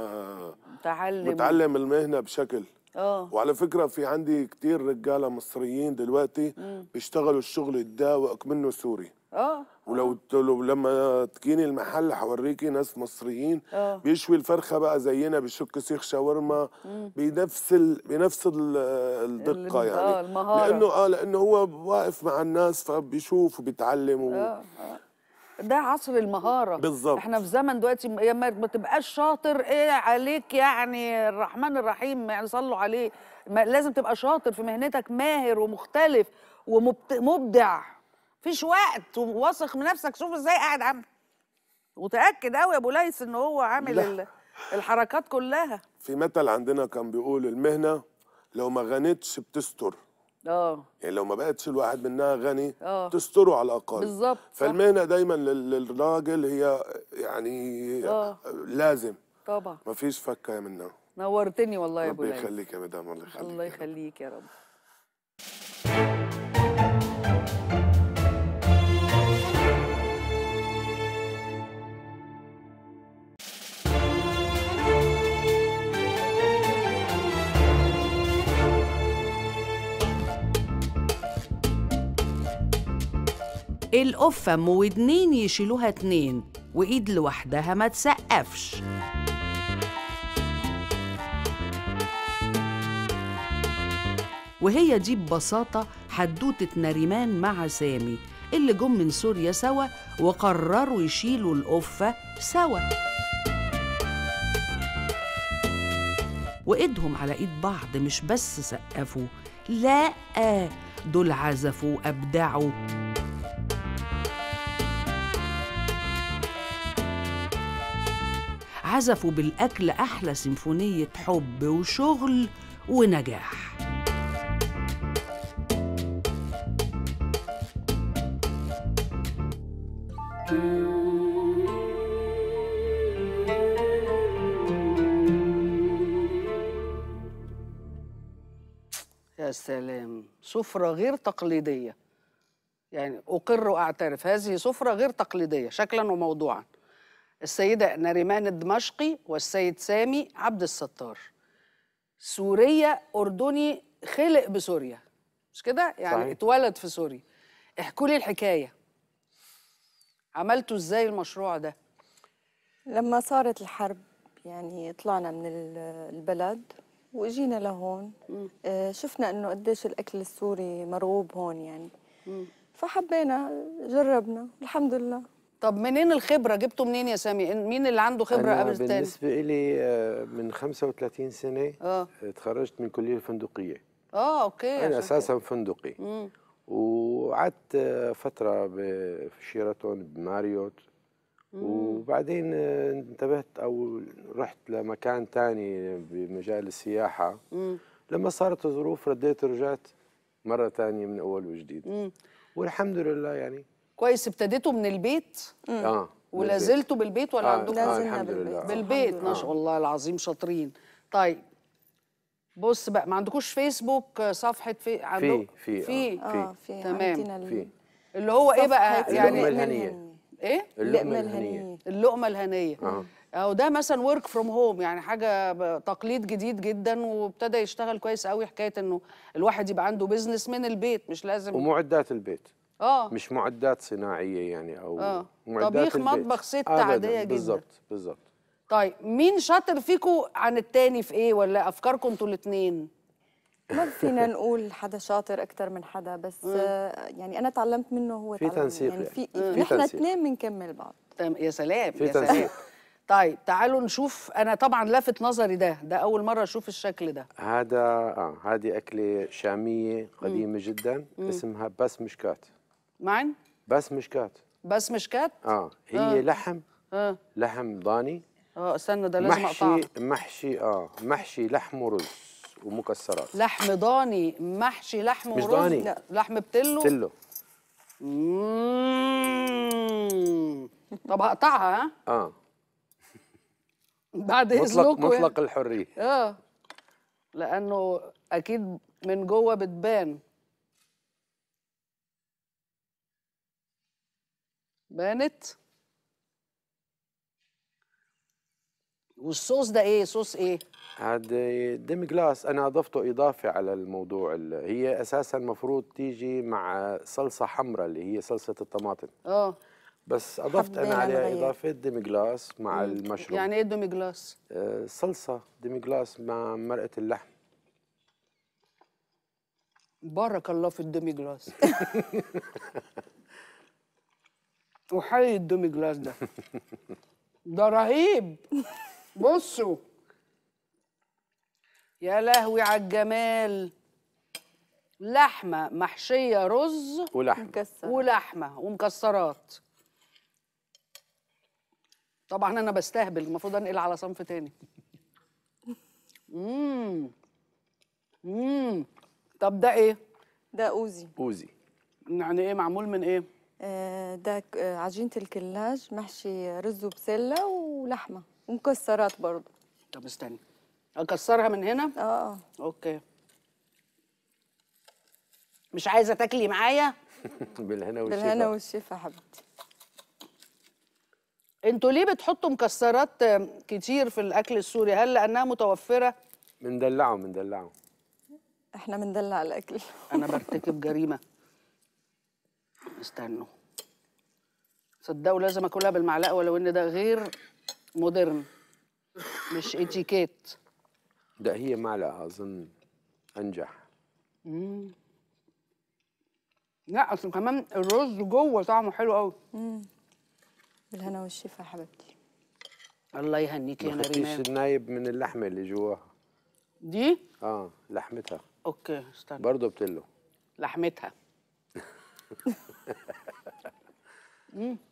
Speaker 2: متعلم متعلم
Speaker 6: المهنه بشكل اه وعلى فكره في عندي كتير رجاله مصريين دلوقتي مم. بيشتغلوا الشغل الدواء منه سوري اه ولو لو لما تجيني المحل حوريكي ناس مصريين أوه. بيشوي الفرخه بقى زينا بيشك سيخ شاورما بنفس ال... بنفس الدقه يعني آه، المهارة. لانه اه لانه هو واقف مع الناس فبيشوف وبيتعلم و... أوه. أوه.
Speaker 2: ده عصر المهاره بالظبط احنا في زمن دلوقتي يا ما تبقاش شاطر ايه عليك يعني الرحمن الرحيم يعني صلوا عليه ما لازم تبقى شاطر في مهنتك ماهر ومختلف ومبدع مفيش وقت وواثق من نفسك شوف ازاي قاعد عامل وتاكد قوي يا ابو ليس ان هو عامل الحركات كلها
Speaker 6: في مثل عندنا كان بيقول المهنه لو ما غنتش بتستر اه يعني لو ما بقتش الواحد منها غني أوه. تستره على الاقل بالظبط فالمهنه دايما للراجل هي يعني أوه. لازم طبعا مفيش فكه منها
Speaker 2: نورتني والله يا ابو الله يخليك
Speaker 6: يا مدام الله يخليك
Speaker 2: الله يخليك يا رب القفة ام ودنين يشيلوها اتنين وايد لوحدها ما تسقفش وهي دي ببساطة حدوتة نريمان مع سامي اللي جم من سوريا سوا وقرروا يشيلوا القفة سوا وإيدهم على إيد بعض مش بس سقفوا لأ دول عزفوا وأبدعوا عزفوا بالأكل أحلى سيمفونية حب وشغل ونجاح يا سلام سفرة غير تقليدية يعني أقر وأعترف هذه سفرة غير تقليدية شكلا وموضوعا السيدة نريمان الدمشقي والسيد سامي عبد الستار سورية أردني خلق بسوريا مش كده يعني صحيح. اتولد في سوريا
Speaker 8: احكوا لي الحكاية عملتوا ازاي المشروع ده لما صارت الحرب يعني طلعنا من البلد واجينا لهون آه شفنا انه قديش الاكل السوري مرغوب هون يعني مم. فحبينا جربنا الحمد لله طب منين الخبره جبته منين يا سامي
Speaker 2: مين اللي عنده خبره قبل تاني بالنسبه
Speaker 1: لي آه، من 35 سنه اه اتخرجت من كليه الفندقيه
Speaker 2: اه اوكي انا اساسا
Speaker 1: فندقي وقعدت آه، فتره في شيراتون بماريوت وبعدين آه، انتبهت او رحت لمكان تاني بمجال السياحه مم. لما صارت الظروف رديت ورجعت مره تانية من اول وجديد مم. والحمد لله يعني
Speaker 2: كويس ابتديتوا من البيت اه
Speaker 1: ولا زلتوا
Speaker 2: بالبيت ولا آه عندكم آه الحمد بالبيت. لله بالبيت ما شاء الله العظيم شاطرين طيب بص بقى ما عندكوش فيسبوك صفحه في عندكم آه، في في آه. في تمام في اللي هو ايه بقى يعني اللقمه الهنيه ايه اللقمه الهنيه اللقمه الهنيه آه. او ده مثلا ورك فروم هوم يعني حاجه تقليد جديد جدا وابتدى يشتغل كويس قوي حكايه انه الواحد يبقى عنده بيزنس من البيت مش لازم
Speaker 1: ومعدات البيت اه مش معدات صناعيه يعني او آه. معدات طبيخ مطبخ ست عاديه جدا بالظبط بالظبط
Speaker 2: طيب مين شاطر فيكم عن التاني في ايه ولا افكاركم انتوا الاثنين
Speaker 8: ما فينا نقول حدا شاطر اكثر من حدا بس آه يعني انا تعلمت منه هو في تنسيق يعني, يعني. في نحن اثنين بنكمل بعض يا سلام
Speaker 2: يا سلام طيب تعالوا نشوف انا طبعا لفت نظري ده ده اول مره اشوف الشكل ده
Speaker 1: هذا اه هذه اكله شاميه قديمه مم. جدا مم. اسمها مشكات معن بس مشكات
Speaker 2: بس مشكات
Speaker 1: اه هي آه. لحم آه. لحم ضاني
Speaker 2: اه استنى ده لازم محشي اقطعه
Speaker 1: محشي اه محشي لحم ورز ومكسرات
Speaker 2: لحم ضاني محشي لحم ورز مش ضاني. لا لحم بتلو بتلو طب هقطعها ها
Speaker 1: اه
Speaker 2: بعد اذنكم مطلق يعني. مطلق الحريه اه لانه اكيد من جوه بتبان
Speaker 1: بانت والصوص ده ايه صوص ايه هذا ديم جلاس انا اضفته اضافه على الموضوع اللي هي اساسا المفروض تيجي مع صلصه حمراء اللي هي صلصه الطماطم اه بس اضفت انا عليها غير. اضافه ديم جلاس مع مم. المشروب يعني ايه
Speaker 2: ديم جلاس
Speaker 1: آه صلصه ديم جلاس مع مرقه اللحم
Speaker 2: بارك الله في الديمي جلاس
Speaker 7: وحي الدومي جلاس ده ده رهيب بصوا يا لهوي
Speaker 2: على الجمال لحمه محشيه رز ولحمه مكسر. ولحمه ومكسرات طبعا انا بستهبل المفروض انقل على صنف تاني امم
Speaker 8: امم طب ده ايه ده اوزي اوزي يعني ايه معمول من ايه آه ده عجينه الكلاج محشي رز وبسله ولحمه ومكسرات برضو
Speaker 2: طب استني اكسرها من
Speaker 8: هنا اه, آه.
Speaker 1: اوكي
Speaker 2: مش عايزه تاكلي معايا بالهنا والشفا بالهنا
Speaker 8: والشفا حبيبتي
Speaker 2: انتوا ليه بتحطوا مكسرات كتير في الاكل السوري هل لانها متوفره مندلعه مندلعه
Speaker 8: احنا مندلع الاكل
Speaker 2: انا برتكب جريمه استنوا صدقوا لازم اكلها بالمعلقه ولو ان ده غير
Speaker 1: مودرن مش اتيكيت ده هي معلقه اظن انجح مم. لا اصل كمان
Speaker 2: الرز جوه طعمه حلو قوي بالهنا والشفا يا حبيبتي
Speaker 1: الله يهنيك يا ريمان النايب من اللحمه اللي جواها دي اه لحمتها
Speaker 2: اوكي استنى
Speaker 1: برضه بتلو
Speaker 2: لحمتها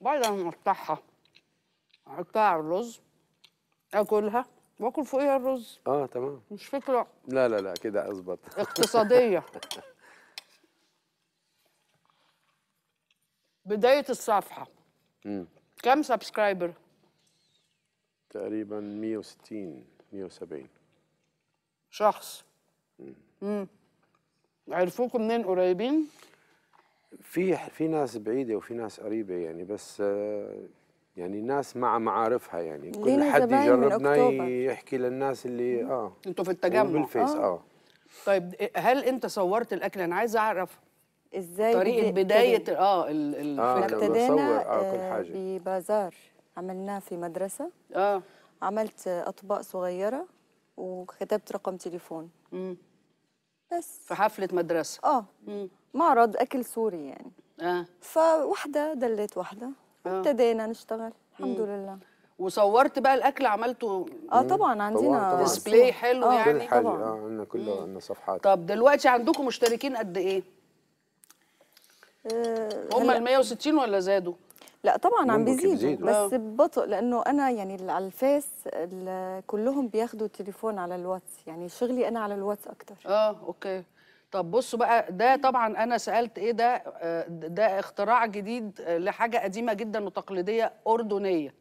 Speaker 2: بعد ما اقطعها احطها على الرز اكلها واكل فوقيها الرز اه تمام مش فكره
Speaker 1: لا لا لا كده اظبط اقتصاديه
Speaker 2: بدايه الصفحه امم كم سبسكرايبر
Speaker 1: تقريبا 160 170 شخص امم عرفوكم منين قريبين في في ناس بعيده وفي ناس قريبه يعني بس يعني ناس مع معارفها يعني كل حد يجربنا يحكي للناس اللي اه انتوا في التجمع بالفيس آه. اه
Speaker 2: طيب هل انت صورت الاكل انا عايزه اعرف
Speaker 8: ازاي طريقه بدايه آه،, اه الفكره آه آه كل آه، حاجه ببازار عملناه في مدرسه اه عملت اطباق صغيره وكتبت رقم تليفون امم
Speaker 2: بس في حفله مدرسه اه
Speaker 8: امم معرض اكل سوري يعني اه فواحده دليت واحده آه. ابتدينا آه. نشتغل الحمد مم. لله
Speaker 2: وصورت بقى الاكل عملته اه طبعا عندنا ديسبلاي حلو آه. يعني طبعا اه
Speaker 1: عندنا كله عندنا صفحات
Speaker 2: طب دلوقتي عندكم مشتركين قد ايه؟
Speaker 8: آه هم ال
Speaker 2: 160 ولا زادوا؟ لا طبعا عم بيزيدوا بس آه.
Speaker 8: ببطء لانه انا يعني على الفيس كلهم بياخدوا تليفون على الواتس يعني شغلي انا على الواتس اكتر اه اوكي طب بصوا بقى ده طبعا انا
Speaker 2: سالت ايه ده آه، ده اختراع جديد آه، لحاجه قديمه جدا وتقليديه اردنيه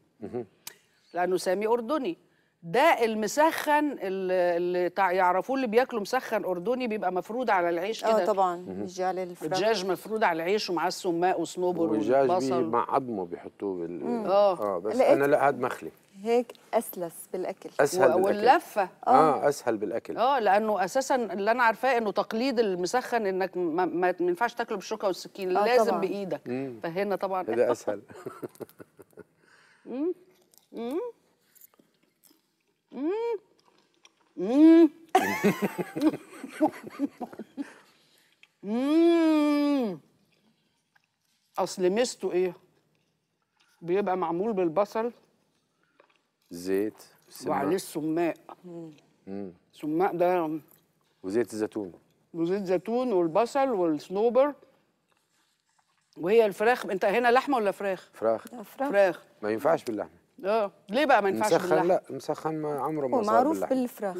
Speaker 2: لانه سامي اردني ده المسخن اللي يعرفوه اللي بياكلوا مسخن اردني بيبقى مفرود على العيش آه، كده اه طبعا على الفراخ الدجاج مفرود على العيش ومعاه السماق وصنوبر والبصل
Speaker 1: والدجاج مع عظمه بيحطوه بال اه بس انا لا هاد مخلي
Speaker 8: هيك اسلس بالاكل اسهل بالأكل. واللفه اه, آه
Speaker 1: اسهل بالاكل
Speaker 2: اه لانه اساسا اللي انا عارفاه انه تقليد المسخن انك ما, ينفعش تاكله بالشوكه والسكين آه لازم طبعًا. بايدك مم. فهنا طبعا ده اسهل امم
Speaker 5: امم
Speaker 2: امم اصل ميزته ايه بيبقى معمول بالبصل
Speaker 1: زيت وعليه
Speaker 2: السماق السماق ده
Speaker 1: وزيت الزيتون
Speaker 2: وزيت زيتون والبصل والصنوبر وهي الفراخ انت هنا لحمه ولا فراخ؟ فراخ فراخ,
Speaker 1: ما ينفعش باللحمه
Speaker 2: اه ليه بقى ما ينفعش مسخن باللحمه؟ لا
Speaker 1: مسخن ما عمره ما صار معروف
Speaker 8: بالفراخ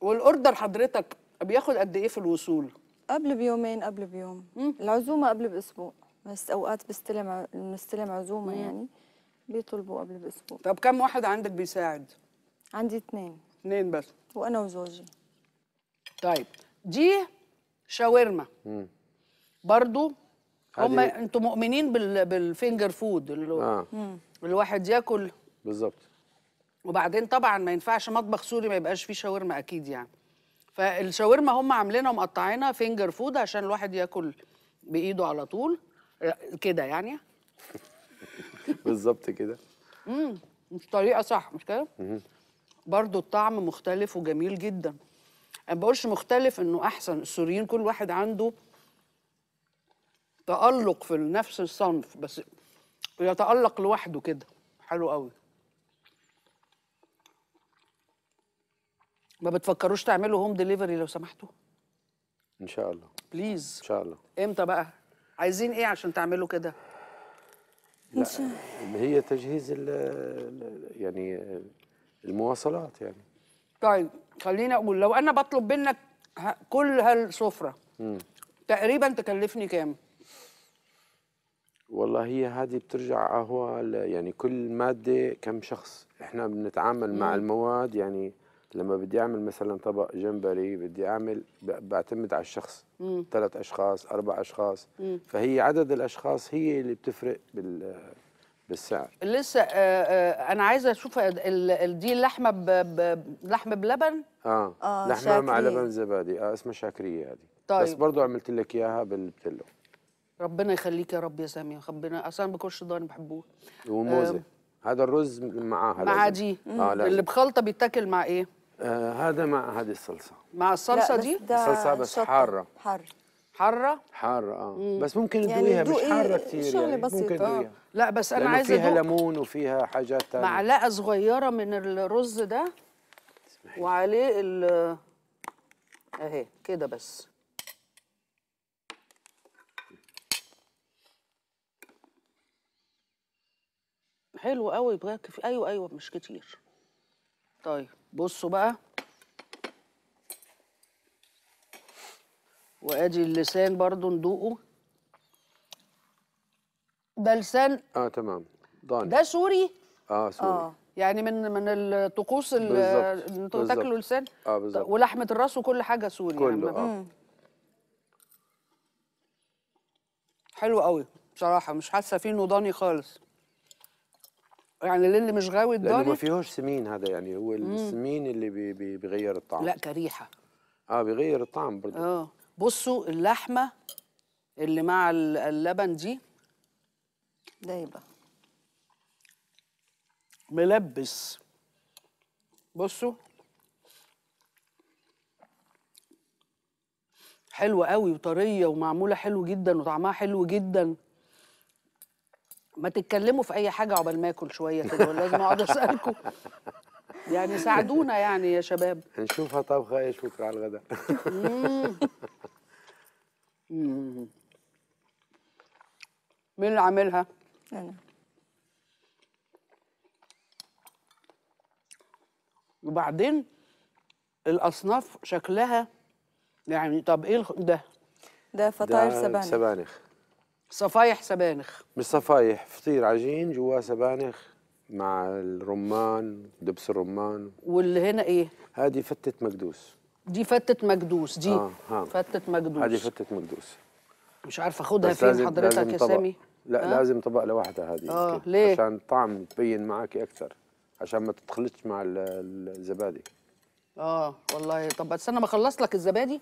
Speaker 2: والاوردر حضرتك بياخد قد ايه في
Speaker 8: الوصول؟ قبل بيومين قبل بيوم مم. العزومه قبل باسبوع بس اوقات بستلم بنستلم عزومه مم. يعني بيطلبوا قبل باسبوع طب كم واحد عندك بيساعد؟ عندي اتنين اتنين بس وانا وزوجي طيب دي
Speaker 2: شاورما برضو هم انتوا مؤمنين بال... بالفينجر فود اللي آه. الواحد ياكل بالظبط وبعدين طبعا ما ينفعش مطبخ سوري ما يبقاش فيه شاورما اكيد يعني فالشاورما هم عاملينها ومقطعينها فينجر فود عشان الواحد ياكل بايده على طول آه، كده يعني
Speaker 1: بالظبط كده
Speaker 2: امم طريقه صح مش كده برضو الطعم مختلف وجميل جدا انا بقولش مختلف انه احسن السوريين كل واحد عنده تألق في نفس الصنف بس يتألق لوحده كده حلو قوي ما بتفكروش تعملوا هوم ديليفري لو سمحتوا
Speaker 1: ان شاء الله بليز ان شاء الله
Speaker 2: امتى بقى عايزين ايه عشان تعملوا كده
Speaker 1: لا هي تجهيز ال يعني المواصلات يعني
Speaker 2: طيب خليني اقول لو انا بطلب منك كل هالسفره تقريبا تكلفني كام
Speaker 1: والله هي هذه بترجع هو يعني كل ماده كم شخص احنا بنتعامل مم. مع المواد يعني لما بدي اعمل مثلا طبق جمبري بدي اعمل بعتمد على الشخص ثلاث اشخاص اربع اشخاص مم. فهي عدد الاشخاص هي اللي بتفرق بال بالسعر
Speaker 2: لسه آه آه انا عايزه اشوف دي اللحمه لحمه بلبن
Speaker 1: اه, آه لحمه شاكري. مع لبن زبادي اه اسمها شاكريه هذه طيب. بس برضو عملت لك اياها بالبتلو
Speaker 2: ربنا يخليك يا رب يا سامي ربنا اصلا بكرش ضاني بحبوه
Speaker 1: وموزه آه هذا الرز معاها مع دي آه اللي
Speaker 2: بخلطه بيتاكل مع ايه
Speaker 1: آه هذا مع هذه الصلصه
Speaker 2: مع الصلصه دي الصلصه بس حاره حاره حاره
Speaker 1: حاره اه مم. بس ممكن تدويها يعني مش حاره كتير يعني
Speaker 2: بسيطة. ممكن تدويها آه. لا بس انا عايزه فيها
Speaker 1: ليمون وفيها حاجات تانية. معلقه
Speaker 2: صغيره من الرز ده اسمحي. وعليه ال اهي كده بس حلو قوي بقى ايوه ايوه مش كتير طيب بصوا بقى وادي اللسان برضو ندوقه
Speaker 1: ده لسان اه تمام ضاني ده سوري اه سوري آه.
Speaker 2: يعني من من الطقوس اللي تاكلوا لسان اه بالظبط ولحمه الراس وكل حاجه سوري يعني. كله يعني آه. حلو قوي بصراحه مش حاسه فيه انه ضاني خالص يعني للي مش غاوي الدرجه لانه ما
Speaker 1: فيهوش سمين هذا يعني هو السمين اللي بي بي بيغير الطعم لا كريحه اه بيغير الطعم برضه
Speaker 2: اه بصوا اللحمه اللي مع اللبن دي دايبه ملبس بصوا حلوه قوي وطريه ومعموله حلو جدا وطعمها حلو جدا ما تتكلموا في اي حاجه عقبال ما اكل شويه كده لازم اقعد اسالكم يعني ساعدونا يعني يا شباب
Speaker 1: هنشوفها طبخه ايش بكره على الغداء
Speaker 2: مين اللي عاملها؟ انا وبعدين الاصناف شكلها يعني طب ايه ده؟
Speaker 8: ده فطاير سبانخ سبانخ
Speaker 1: صفايح سبانخ مش صفايح فطير عجين جواه سبانخ مع الرمان دبس الرمان واللي هنا ايه هذه فتة مقدوس
Speaker 2: دي فتة مقدوس دي آه ها. آه. فتة مقدوس هذه فتة مقدوس مش عارفه اخدها فين حضرتك لازم يا سامي
Speaker 1: لا آه؟ لازم طبق لوحدها هذه اه ليه عشان الطعم تبين معك اكثر عشان ما تتخلطش مع الزبادي
Speaker 2: اه والله طب استنى ما اخلص لك الزبادي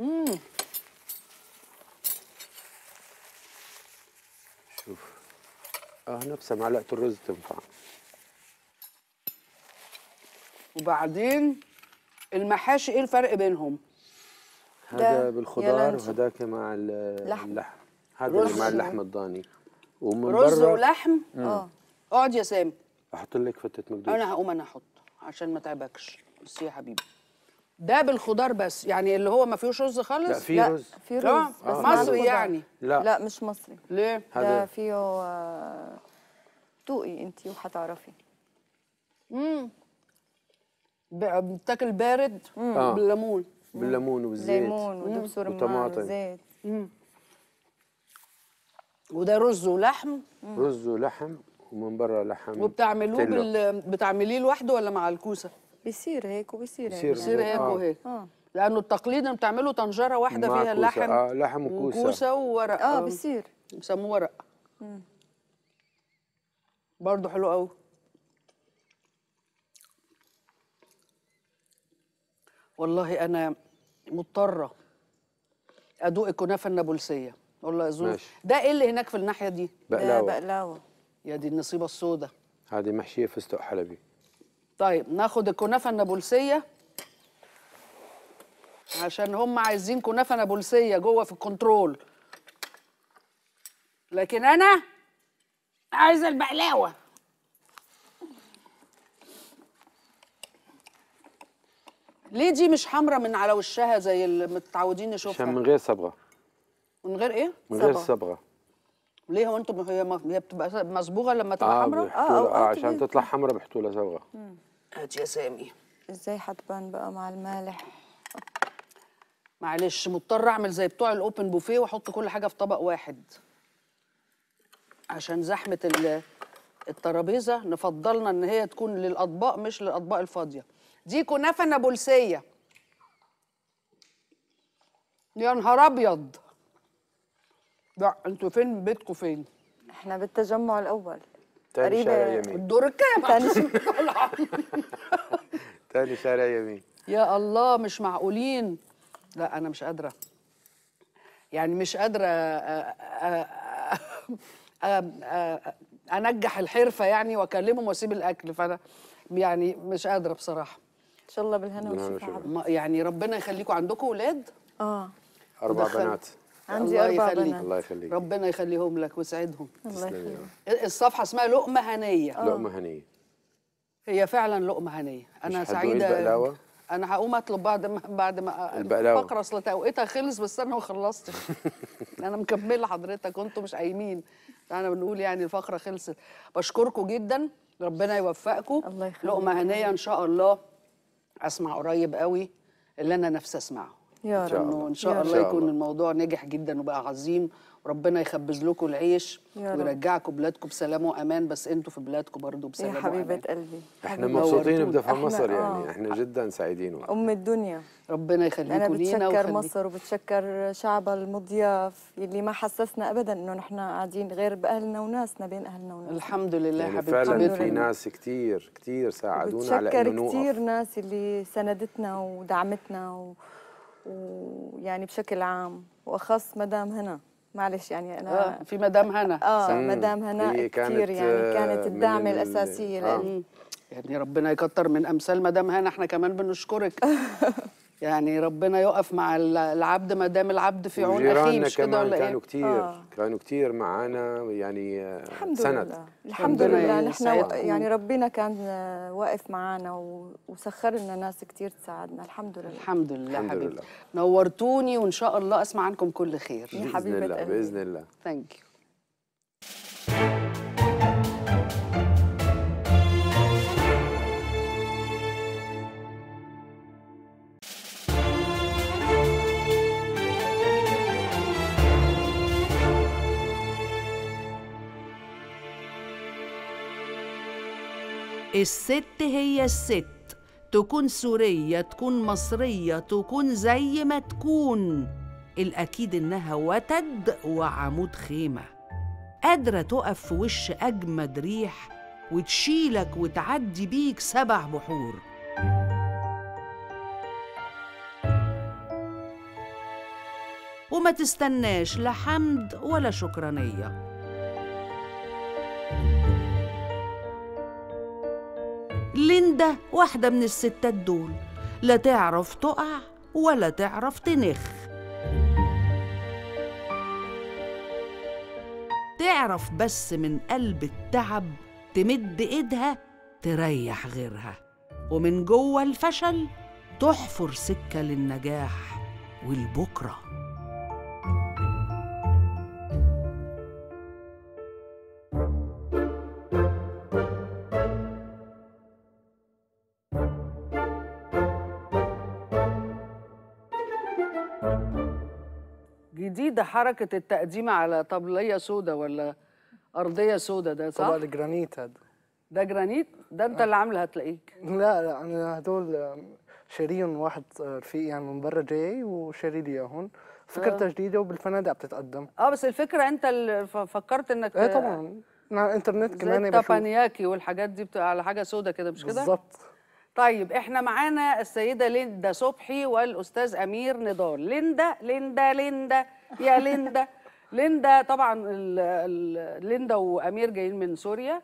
Speaker 2: امم
Speaker 1: اه نفسها معلقه الرز تنفع
Speaker 2: وبعدين المحاشي ايه الفرق بينهم
Speaker 1: هذا بالخضار وهذاك مع اللحم هذا مع اللحم الضاني ومن رز ولحم اه اقعد يا سامي احط لك فتة مقدونس انا هقوم
Speaker 2: انا احط عشان ما تعبكش بس يا حبيبي ده بالخضار بس يعني اللي هو
Speaker 8: ما فيهوش رز خالص لا في رز في اه، رز آه. مصري يعني لا لا مش مصري ليه ده فيه آه، توقي انت وهتعرفي امم
Speaker 1: بتاكل
Speaker 8: بارد مم. آه. بالليمون بالليمون
Speaker 1: والزيت ليمون ودبس رمان وزيت
Speaker 2: وده رز ولحم رز
Speaker 1: ولحم ومن بره لحم وبتعملوه بال...
Speaker 2: بتعمليه لوحده ولا مع الكوسه بيصير هيك وبيصير هيك يعني. بيصير هيك آه. وهيك لانه التقليد بتعمله طنجره واحده فيها اللحم آه
Speaker 1: لحم وكوسه وكوسه
Speaker 2: وورق اه بيصير بسموه ورق برضه حلو قوي والله انا مضطره ادوق الكنافه النابلسيه والله ازور ده ايه اللي هناك في الناحيه دي بقلاوه بقلاوه
Speaker 1: يا دي النصيبه السوداء هذه محشيه فستق حلبي
Speaker 2: طيب ناخد الكنافه النابلسيه عشان هم عايزين كنافه نابلسيه جوه في الكنترول لكن انا عايزه البقلاوه ليه دي مش حمرة من على وشها زي اللي متعودين نشوفها؟ عشان من غير صبغة من غير ايه؟ من غير صبغة ليه
Speaker 8: هو انتم هي هي بتبقى مصبوغه لما تبقى آه حمراء آه،, اه, آه عشان
Speaker 1: تطلع حمراء بحتوله صبغه
Speaker 8: هات يا سامي ازاي هتبان بقى مع المالح
Speaker 2: معلش مضطر اعمل زي بتوع الاوبن بوفيه واحط كل حاجه في طبق واحد عشان زحمه الترابيزه نفضلنا ان هي تكون للاطباق مش للاطباق الفاضيه دي كنافه نابلسيه يا نهار ابيض لا انتوا فين بيتكم فين؟
Speaker 8: احنا بالتجمع الاول
Speaker 1: تاني شارع يمين الدور
Speaker 8: الكام تاني شارع
Speaker 1: تاني شارع يمين
Speaker 8: يا الله مش معقولين
Speaker 2: لا انا مش قادره يعني مش قادره انجح الحرفه يعني واكلمهم واسيب الاكل فانا يعني مش قادره بصراحه ان شاء الله بالهنا والشفاء يعني ربنا يخليكم عندكم اولاد اه
Speaker 1: اربع بنات عندي أربع بنات الله يخليك
Speaker 2: ربنا يخليهم لك ويسعدهم الله
Speaker 1: يخليك
Speaker 2: الصفحه اسمها لقمه هنيه آه. لقمه هنيه هي فعلا لقمه هنيه انا سعيده انا هقوم اطلب بعد ما بعد ما البقلاوه فقره اصل خلص بس انا ما خلصتش انا مكمله حضرتك وأنتم مش قايمين انا بنقول يعني الفقره خلصت بشكركم جدا ربنا يوفقكم الله يخليك لقمه هنيه ان شاء الله اسمع قريب قوي اللي انا نفسي اسمعه يا إن شاء رب الله. ان شاء الله يكون الموضوع نجح جدا وبقى عظيم ربنا يخبز لكم العيش ويرجعكم بلادكم بسلام وامان بس انتوا في بلادكم برضه بسلام يا حبيبه وأمان. قلبي احنا
Speaker 1: مبسوطين بدفع مصر آه. يعني احنا جدا سعيدين وقت.
Speaker 2: ام الدنيا ربنا يخليكم لينا انا بتشكر
Speaker 8: مصر وبتشكر شعبها المضياف اللي ما حسسنا ابدا انه نحن قاعدين غير باهلنا وناسنا بين اهلنا وناسنا الحمد لله يعني حبيبتي فعلا في ناس
Speaker 1: كثير كثير ساعدونا على انه نوقف كثير
Speaker 8: ناس اللي سندتنا ودعمتنا و... ويعني بشكل عام واخص مدام هنا معلش يعني انا آه في مدام هنا اه مدام هنا كتير يعني كانت آه، الدعم الاساسيه آه. لي
Speaker 2: يعني ربنا يكتر من امثال مدام هنا احنا كمان بنشكرك يعني ربنا يقف مع العبد ما دام العبد في عون اخيه مش كده ولا كانوا إيه؟ كتير آه.
Speaker 1: كانوا كتير معانا يعني آه، الحمد سند لله. الحمد لله نحن يعني
Speaker 8: ربنا كان آه، واقف معانا وسخر لنا ناس كتير تساعدنا الحمد لله الحمد لله الحمد حبيبي
Speaker 2: نورتوني وان شاء الله اسمع عنكم كل خير يا
Speaker 8: حبيبي باذن الله باذن الله ثانك يو
Speaker 2: الست هي الست تكون سورية تكون مصرية تكون زي ما تكون الأكيد إنها وتد وعمود خيمة قادرة تقف في وش أجمد ريح وتشيلك وتعدي بيك سبع بحور وما تستناش لا حمد ولا شكرانيه ليندا واحدة من الستات دول لا تعرف تقع ولا تعرف تنخ تعرف بس من قلب التعب تمد ايدها تريح غيرها ومن جوه الفشل تحفر سكة للنجاح
Speaker 7: والبكره
Speaker 2: ضد حركه التقديم على طبليه سودا ولا
Speaker 7: ارضيه سودا ده صح؟ طبعا الجرانيت هذا ده جرانيت ده انت اللي عامله هتلاقيك لا لا انا هدول شاريهم واحد آه، رفيقي يعني من برا جاي وشاري لي اياهم فكرتها آه. جديده وبالفنادق بتتقدم
Speaker 2: اه بس الفكره انت اللي فكرت انك ايه طبعا
Speaker 7: على الانترنت كمان بشوف
Speaker 2: تابانياكي والحاجات دي بتبقى على حاجه سودا كده مش كده بالظبط طيب احنا معانا السيده ليندا صبحي والاستاذ امير نضال ليندا ليندا ليندا يا ليندا ليندا طبعا ليندا وامير جايين من سوريا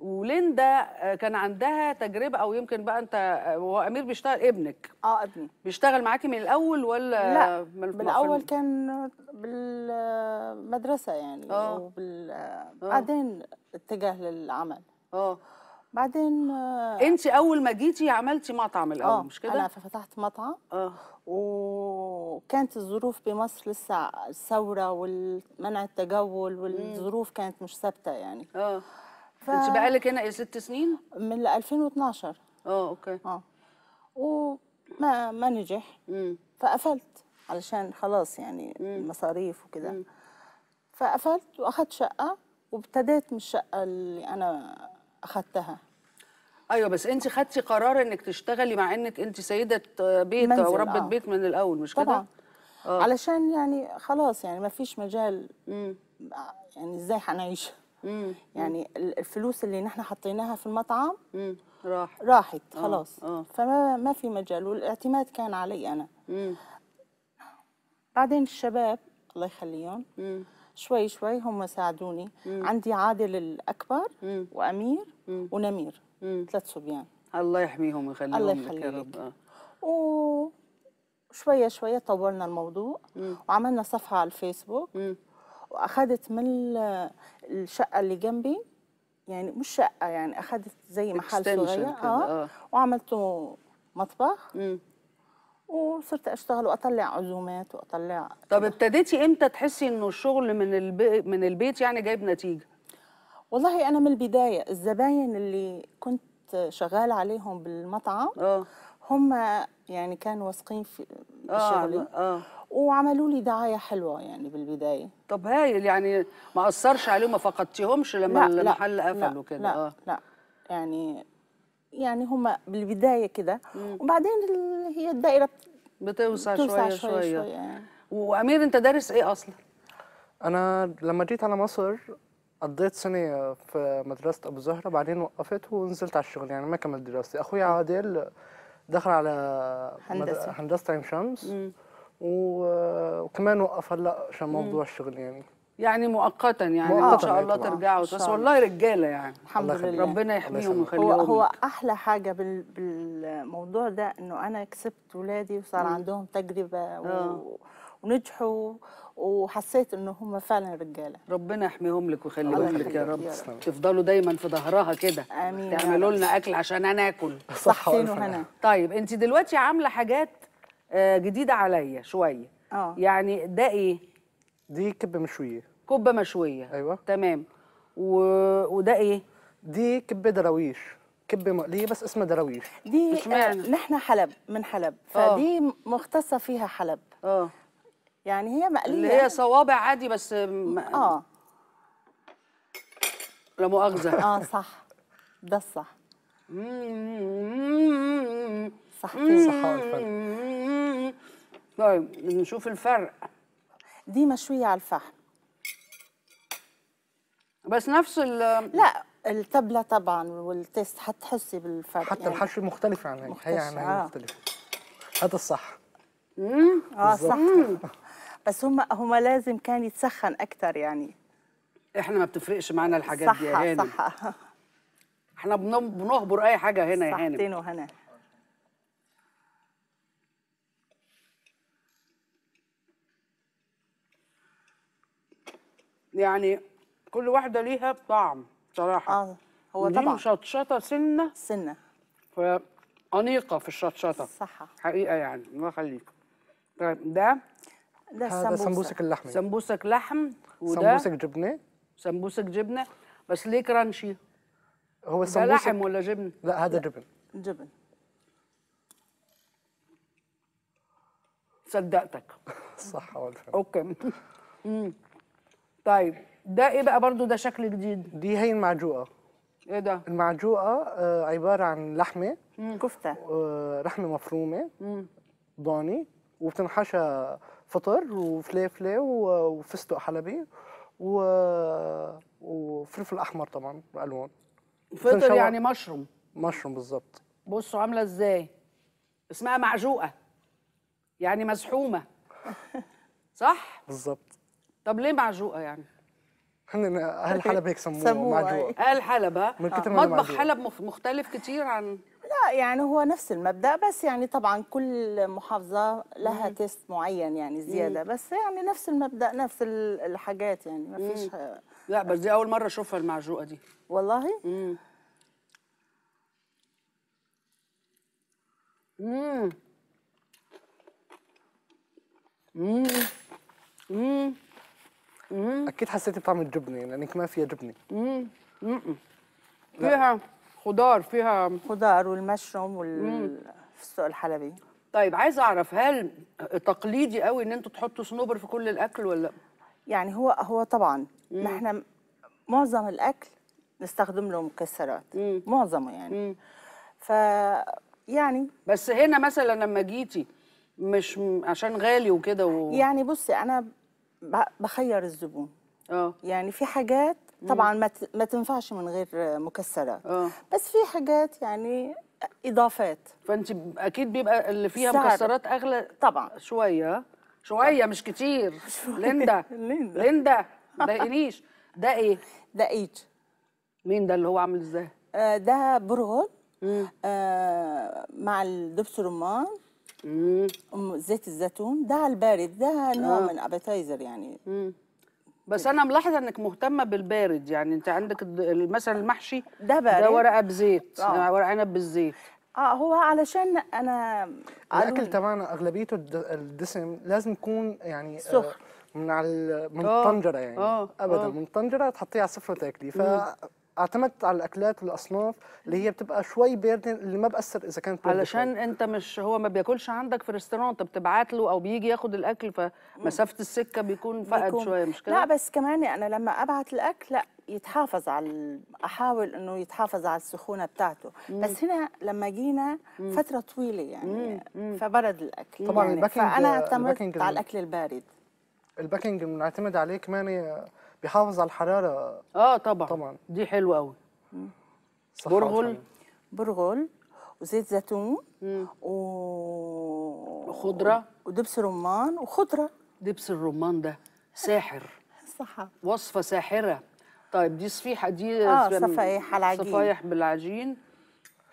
Speaker 2: وليندا آه، كان عندها تجربه او يمكن بقى انت آه، هو امير بيشتغل ابنك اه ابني بيشتغل معاكي من الاول ولا لا من الاول
Speaker 9: كان بالمدرسه يعني اه وبال آه، بعدين اتجه للعمل اه بعدين انت
Speaker 2: اول ما جيتي عملتي مطعم
Speaker 9: الاول آه مش كده انا فتحت مطعم اه وكانت الظروف بمصر لسه الثوره ومنع التجول والظروف كانت مش ثابته يعني اه
Speaker 2: ف... انت بقالك
Speaker 9: هنا ايه ست سنين من 2012 اه اوكي اه وما ما نجح مم. فقفلت علشان خلاص يعني مم. المصاريف وكده فقفلت واخدت شقه وابتديت من الشقه اللي انا
Speaker 2: اخذتها ايوه بس انت خدتي قرار انك تشتغلي مع انك انت سيده بيت او ربه آه. بيت من الاول مش كده
Speaker 9: آه. علشان يعني خلاص يعني ما فيش مجال مم. آه، يعني ازاي هنعيش يعني الفلوس اللي نحن حطيناها في المطعم مم. راح راحت آه، خلاص آه. آه. فما ما في مجال والاعتماد كان علي انا مم. بعدين الشباب الله يخليهم مم. شوي شوي هم ساعدوني مم. عندي عادل الأكبر مم. وأمير مم. ونمير ثلاث صبيان
Speaker 2: الله يحميهم ويخليهم الله يخليك آه.
Speaker 9: و شوي آه. شوية طورنا الموضوع مم. وعملنا صفحة على الفيسبوك مم. وأخذت من الشقة اللي جنبي يعني مش شقة يعني أخذت زي محل صغير آه. آه. وعملته مطبخ مم. وصرت اشتغل واطلع عزومات واطلع
Speaker 2: طب ابتديتي امتى تحسي انه الشغل من البي... من البيت يعني جايب
Speaker 9: نتيجه والله انا من البدايه الزباين اللي كنت شغال عليهم بالمطعم اه هم يعني كانوا واثقين في آه، شغلي آه. وعملوا لي دعايه حلوه يعني بالبدايه طب هايل يعني ما اثرش عليهم ما فقدتيهمش لما لا المحل قفل وكده لا, لا, آه. لا يعني يعني هما بالبدايه كده وبعدين هي الدائره بتوسع, شويه شويه, شوية. شوية
Speaker 7: يعني.
Speaker 2: وامير انت دارس ايه اصلا
Speaker 7: انا لما جيت على مصر قضيت سنه في مدرسه ابو زهره بعدين وقفت ونزلت على الشغل يعني ما كملت دراستي اخوي عادل دخل على هندسه هندسه عين شمس وكمان وقف هلا عشان موضوع الشغل يعني
Speaker 2: يعني مؤقتا يعني مؤقتاً ان شاء الله ترجعوا بس والله
Speaker 7: رجاله يعني
Speaker 2: الحمد لله ربنا يحميهم ويخليهم هو, هو احلى حاجه
Speaker 9: بالموضوع ده انه انا كسبت ولادي وصار عندهم تجربه و... آه. ونجحوا وحسيت ان هم فعلا رجاله
Speaker 2: ربنا يحميهم لك ويخليهم لك يا رب تفضلوا دايما في ظهرها كده امين تعملوا لنا اكل عشان انا اكل صح وهنا طيب انت دلوقتي عامله حاجات آه، جديده عليا شويه اه يعني ده ايه دي كبه مشويه كبه مشويه ايوه تمام
Speaker 7: و... وده ايه دي كبه دراويش كبه مقليه بس اسمها دراويش دي اشمعنى آه نحن حلب من حلب آه. فدي
Speaker 9: أوه. مختصه فيها حلب اه يعني هي مقليه اللي هي صوابع عادي بس م... اه
Speaker 2: لا مؤاخذه اه صح ده الصح صح طيب
Speaker 9: نشوف الفرق دي مشويه على الفحم بس نفس ال لا التبلة طبعا والتيست حتحسي بالفرق حتى يعني الحشو
Speaker 7: مختلف عن هي هي عن مختلف آه. مختلفة هذا الصح امم
Speaker 9: اه صح بس هم هم لازم كان يتسخن اكثر يعني
Speaker 2: احنا ما بتفرقش معانا الحاجات صحة دي يا هاني صح صح احنا بنهبر اي حاجه هنا يا هاني صحتين وهنا يعني كل واحده ليها طعم بصراحه اه هو دي طبعا مشطشطه سنه سنه فانيقه في الشطشطه صح حقيقه يعني الله يخليك طيب ده
Speaker 7: ده سمبوسك, سمبوسك اللحمه
Speaker 2: سمبوسك لحم وده سمبوسك
Speaker 7: جبنه سمبوسك
Speaker 2: جبنه بس ليه كرانشي
Speaker 7: هو السمبوسك ده لحم
Speaker 2: ولا جبن لا هذا جبن جبن صدقتك
Speaker 7: صح اوكي طيب ده ايه بقى برضو ده شكل جديد دي هي المعجوقه ايه ده المعجوقه آه عباره عن لحمه كفته آه لحمه مفرومه ضاني وبتنحشى فطر وفليفله وفستق حلبي و... وفلفل احمر طبعا الوان فطر يعني مشروم مشروم بالظبط
Speaker 2: بصوا عامله ازاي اسمها معجوقه يعني مزحومه صح بالظبط طب ليه معجوقه يعني
Speaker 7: اهل حلب هيك سموه, سموه اهل حلب من آه. كتر ما مطبخ حلب
Speaker 2: مختلف كتير عن
Speaker 9: لا يعني هو نفس المبدا بس يعني طبعا كل محافظه لها مم. تيست معين
Speaker 2: يعني زياده مم.
Speaker 9: بس يعني نفس المبدا نفس الحاجات يعني ما فيش
Speaker 2: لا بس دي اول مره اشوفها المعجوقه دي والله امم
Speaker 7: امم امم اكيد حسيتي بطعم الجبنه لانك ما فيها جبنه فيها خضار فيها خضار
Speaker 2: والمشروم والفستق الحلبي طيب عايزه اعرف هل تقليدي قوي
Speaker 9: ان انتوا تحطوا صنوبر في كل الاكل ولا يعني هو هو طبعا ما احنا معظم الاكل نستخدم له مكسرات معظمه يعني ف يعني بس هنا مثلا لما جيتي مش عشان غالي وكده و... يعني بصي انا بخير الزبون اه يعني في حاجات طبعا ما ما تنفعش من غير مكسرات أوه. بس في حاجات يعني
Speaker 2: اضافات فانت اكيد بيبقى اللي فيها سعر. مكسرات اغلى طبعا شويه شويه مش كتير ليندا ليندا ليندا ضايقنيش ده ايه ده ايت مين ده اللي هو عامل ازاي آه ده برغل
Speaker 9: آه مع الدبس رمان زيت الزيتون ده على البارد
Speaker 2: ده نوع آه. من ابيتايزر يعني مم. بس انا ملاحظه انك مهتمه بالبارد يعني انت عندك مثلا المحشي ده بارد ده ورقه بزيت آه. آه. ورق عنب بالزيت اه هو علشان انا الاكل
Speaker 7: تبعنا اغلبيته الدسم لازم يكون يعني آه، سخن آه. يعني. آه من على من الطنجره يعني أوه. ابدا أوه. من الطنجره تحطيه على السفره وتاكليه ف اعتمدت على الاكلات والاصناف اللي هي بتبقى شوي بارده اللي ما بأثر اذا كانت
Speaker 2: علشان شوي. انت مش هو ما بياكلش عندك في الريستورانت انت بتبعت له او بيجي ياخد الاكل فمسافه السكه بيكون فقد شويه مش كده لا
Speaker 9: بس كمان انا يعني لما ابعت الاكل لا يتحافظ على احاول انه يتحافظ على السخونه بتاعته مم. بس هنا لما
Speaker 7: جينا مم. فتره طويله يعني مم. فبرد الاكل طبعا يعني الباكينج فانا اعتمدت على الاكل البارد الباكينج بنعتمد عليه كمان بيحافظ على الحراره اه طبعا طبعا دي حلوه قوي برغل برغل
Speaker 9: وزيت زيتون و... وخضره ودبس رمان
Speaker 2: وخضره دبس الرمان ده ساحر صح وصفه ساحره طيب دي صفيحه دي اه صفايح العجين صفايح بالعجين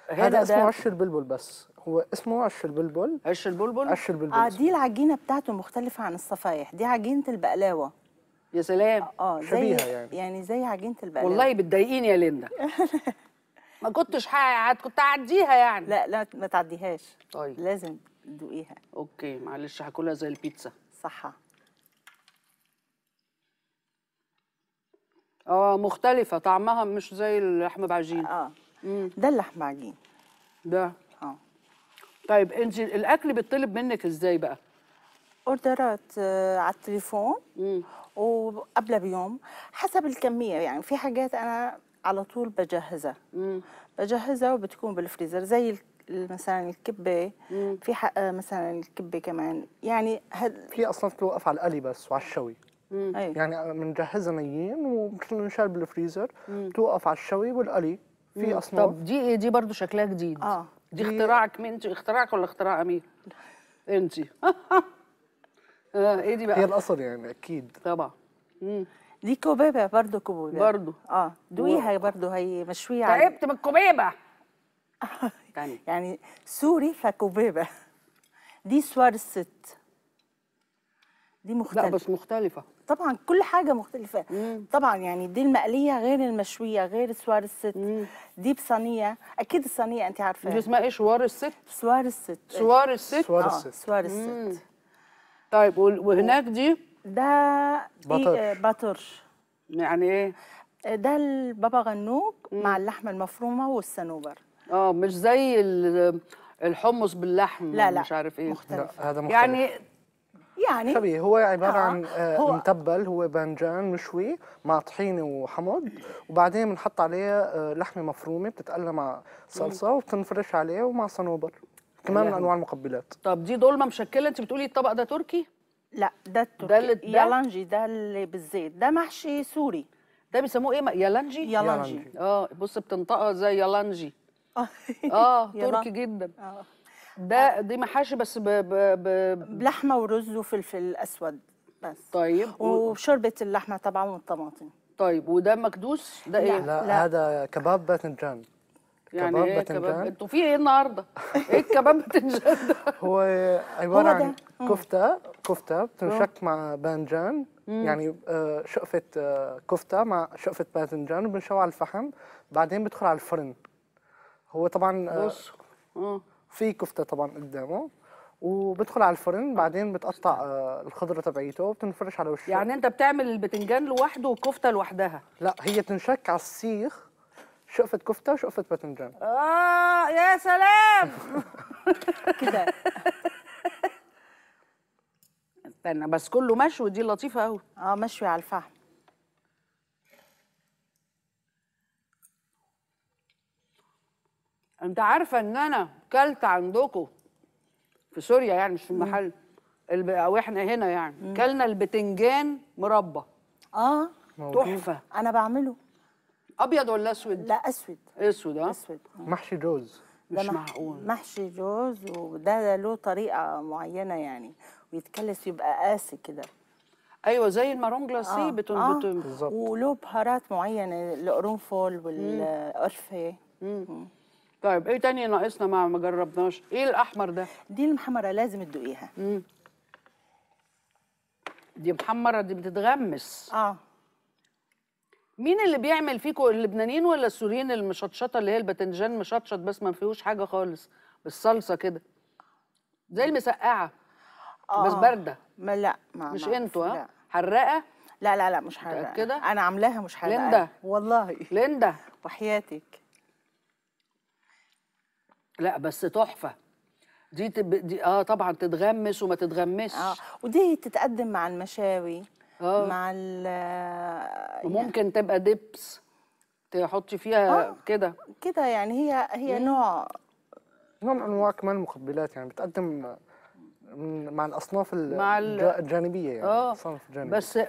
Speaker 2: هذا اسمه عش
Speaker 7: البلبل بس هو اسمه عش البلبل عش البلبل عش البلبل اه دي
Speaker 9: العجينه بتاعته مختلفه عن الصفايح دي عجينه البقلاوه يا سلام اه, آه، زي يعني. يعني زي عجينه
Speaker 2: البقلاوه والله بتضايقيني يا ليندا
Speaker 9: ما كنتش هقعد كنت اعديها يعني لا لا ما تعديهاش طيب لازم تدوقيها اوكي معلش هاكلها زي البيتزا
Speaker 2: صحة اه مختلفة طعمها مش زي اللحمة بعجين اه, آه. مم. ده اللحمة بعجين ده اه طيب انت الاكل بيطلب منك ازاي بقى؟ اوردرات
Speaker 9: آه على التليفون وقبلها بيوم حسب الكميه يعني في حاجات انا على طول بجهزها بجهزها وبتكون بالفريزر زي مثلا الكبه مم. في حق آه، مثلا الكبه كمان
Speaker 7: يعني هد... في اصلا بتوقف على القلي بس وعلى الشوي
Speaker 2: مم.
Speaker 9: أيوه.
Speaker 7: يعني بنجهزها ميين وبنشال بالفريزر مم. بتوقف على الشوي والقلي في اصناف طب
Speaker 2: دي ايه دي برضه شكلها جديد اه دي, دي اختراعك من اختراعك ولا اختراع امير انت آه، ايه دي بقى هي الاصل يعني اكيد طبعا دي كوبيبه برضو كوبيبه برضو
Speaker 9: اه دويها برضو هي مشويه تعبت
Speaker 2: من الكوبيبه
Speaker 9: يعني سوري فكوبيبه دي سوارست
Speaker 2: دي مختلفه لا بس مختلفه
Speaker 9: طبعا كل حاجه مختلفه مم. طبعا يعني دي المقليه غير المشويه غير سوار الست مم. دي بصينيه اكيد الصينيه انت عارفه دي اسمها ايه
Speaker 2: شوار الست سوار الست سوار الست سوار آه، الست, آه. سوار الست. طيب وهناك دي ده بطر بطر آه، يعني ايه
Speaker 9: آه، ده البابا غنوج مع اللحمه المفرومه والصنوبر
Speaker 2: اه مش زي الحمص باللحم لا لا مش عارف ايه مختلف. لا هذا مختلف يعني
Speaker 7: يعني شبيه هو عباره آه. عن آه هو متبل هو بانجان مشوي مع طحينه وحمض وبعدين بنحط عليه آه لحمه مفرومه بتتقلى مع صلصه وبتنفرش عليه ومع صنوبر كمان يعني. من انواع المقبلات
Speaker 2: طب دي دولمه مشكله انت بتقولي الطبق ده تركي لا ده التركي ده اللي يالانجي ده اللي بالزيت ده محشي سوري ده بيسموه ايه يالانجي يالانجي اه بص بتنطقها زي يالانجي اه, آه، تركي جدا اه ده آه. دي محاشي بس ب ب ب بلحمه ورز وفلفل
Speaker 9: اسود بس طيب وشوربه اللحمه طبعا والطماطم طيب وده مكدوس
Speaker 7: ده ايه لا, لا. هذا كباب باذنجان يعني كباب ايه انتوا في ايه النهارده؟
Speaker 2: ايه الكباب باذنجان
Speaker 7: هو عباره عن آه. كفته كفته بتنشك آه. مع باذنجان يعني آه، شقفه كفته مع شقفه باذنجان وبنشوها على الفحم بعدين بدخل على الفرن هو طبعا بص في كفته طبعا قدامه وبدخل على الفرن بعدين بتقطع الخضره تبعيته وبتنفرش على وشه يعني انت بتعمل البتنجان لوحده والكفته لوحدها لا هي تنشك على السيخ شقفه كفته وشقفه باذنجان
Speaker 2: اه يا سلام كده استنى بس كله مشوي دي لطيفه قوي اه مشوي على الفحم انت عارفه ان انا كلت عندكم في سوريا يعني مش في المحل او احنا هنا يعني كلنا البتنجان مربى اه تحفه انا بعمله ابيض ولا اسود؟ لا اسود اسود اه اسود
Speaker 7: محشي جوز مش معقول
Speaker 9: محشي جوز وده له طريقه معينه يعني ويتكلس يبقى قاسي كده ايوه زي المارون جلاسي آه. بتنبت آه. بتن بالظبط وله بهارات معينه القرنفل والقرفه طيب ايه تاني ناقصنا
Speaker 2: ما جربناش ايه الاحمر ده دي المحمره لازم تدوقيها دي محمره دي بتتغمس اه مين اللي بيعمل فيكم اللبنانيين ولا السوريين المشطشطه اللي هي الباذنجان مشطشط بس ما فيهوش حاجه خالص بالصلصه كده زي المسقعه
Speaker 9: آه. بس بارده ما لا ما مش انتوا ها حراقه لا لا لا مش حراقه كده انا عاملاها مش حراقه ليندا
Speaker 2: والله ليندا وحياتك لا بس تحفه دي, تب... دي اه طبعا تتغمس وما تتغمسش اه ودي
Speaker 9: تتقدم مع المشاوي آه. مع ال يعني وممكن يعني تبقى دبس تحطي فيها آه. كده كده يعني هي هي نوع
Speaker 7: نوع من انواع كمان المقبلات يعني بتقدم مع الاصناف مع الجانبيه يعني اه صنف جانبي بس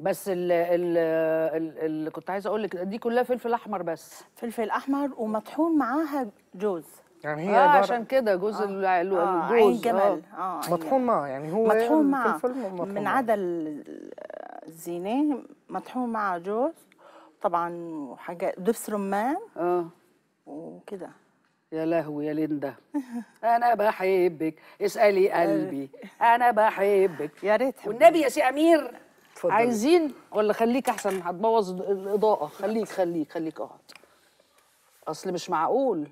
Speaker 2: بس اللي
Speaker 9: كنت عايزه اقول لك دي كلها فلفل احمر بس فلفل احمر ومطحون معاها جوز
Speaker 2: يعني هي آه عشان كده جوز آه, آه، الجوز آه عين جمال آه مطحون معه يعني هو مطحون معه
Speaker 9: من عدا الزينه مطحون مع جوز
Speaker 2: طبعا وحاجات دبس رمان اه وكده يا لهوي يا ليندا انا بحبك اسالي قلبي انا بحبك يا ريت والنبي يا سي امير فضل. عايزين ولا خليك احسن هتبوظ
Speaker 7: الاضاءه خليك خليك خليك اقعد اصل مش معقول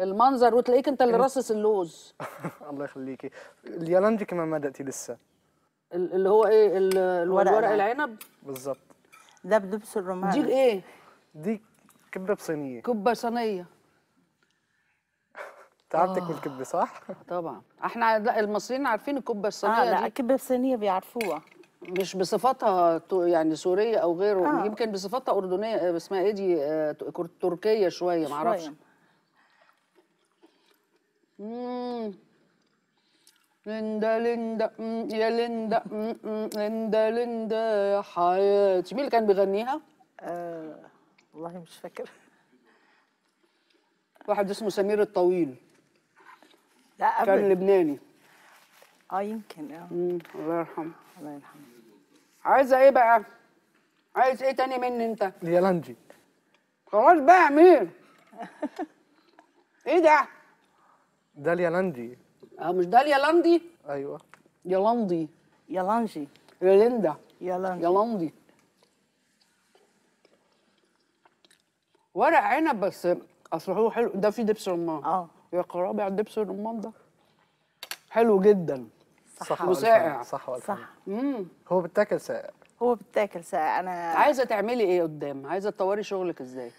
Speaker 2: المنظر وتلاقيك انت اللي إيه؟ راصص اللوز
Speaker 7: الله يخليكي اليالنجي كمان ما دقتي لسه اللي هو ايه الورق ورق العنب بالظبط ده بدبس
Speaker 2: الرمان دي ايه دي كبه بصينيه كبه صينيه تعبتك من الكبه آه. صح؟ طبعا احنا لا المصريين عارفين الكبه الصينيه آه لا الكبه الصينيه بيعرفوها مش بصفتها يعني سوريه او غيره آه. يمكن بصفتها اردنيه آه، اسمها ايه دي آه، تركيه شويه معرفش شوية. ليندا ليندا يا ليندا ليندا ليندا يا حياتي مين اللي كان بيغنيها؟ آه والله مش فاكر واحد اسمه سمير الطويل لا قبل كان لبناني اه يمكن اه
Speaker 7: الله يرحمه الله يرحمه
Speaker 2: عايزه ايه بقى؟ عايز ايه تاني مني
Speaker 7: انت؟ يا لانجي خلاص بقى يا امير ايه ده؟ داليا لاندي اه مش داليا لاندي ايوه يلاندي يلانجي يليندا يلانجي يلاندي
Speaker 2: ورق عنب بس اصل هو حلو ده فيه دبس رمان اه يا قرابي على الدبس الرمان ده حلو جدا صح وساقع صح ولا صح امم هو بيتاكل ساقع هو بيتاكل ساقع انا عايزه تعملي ايه قدام عايزه تطوري شغلك ازاي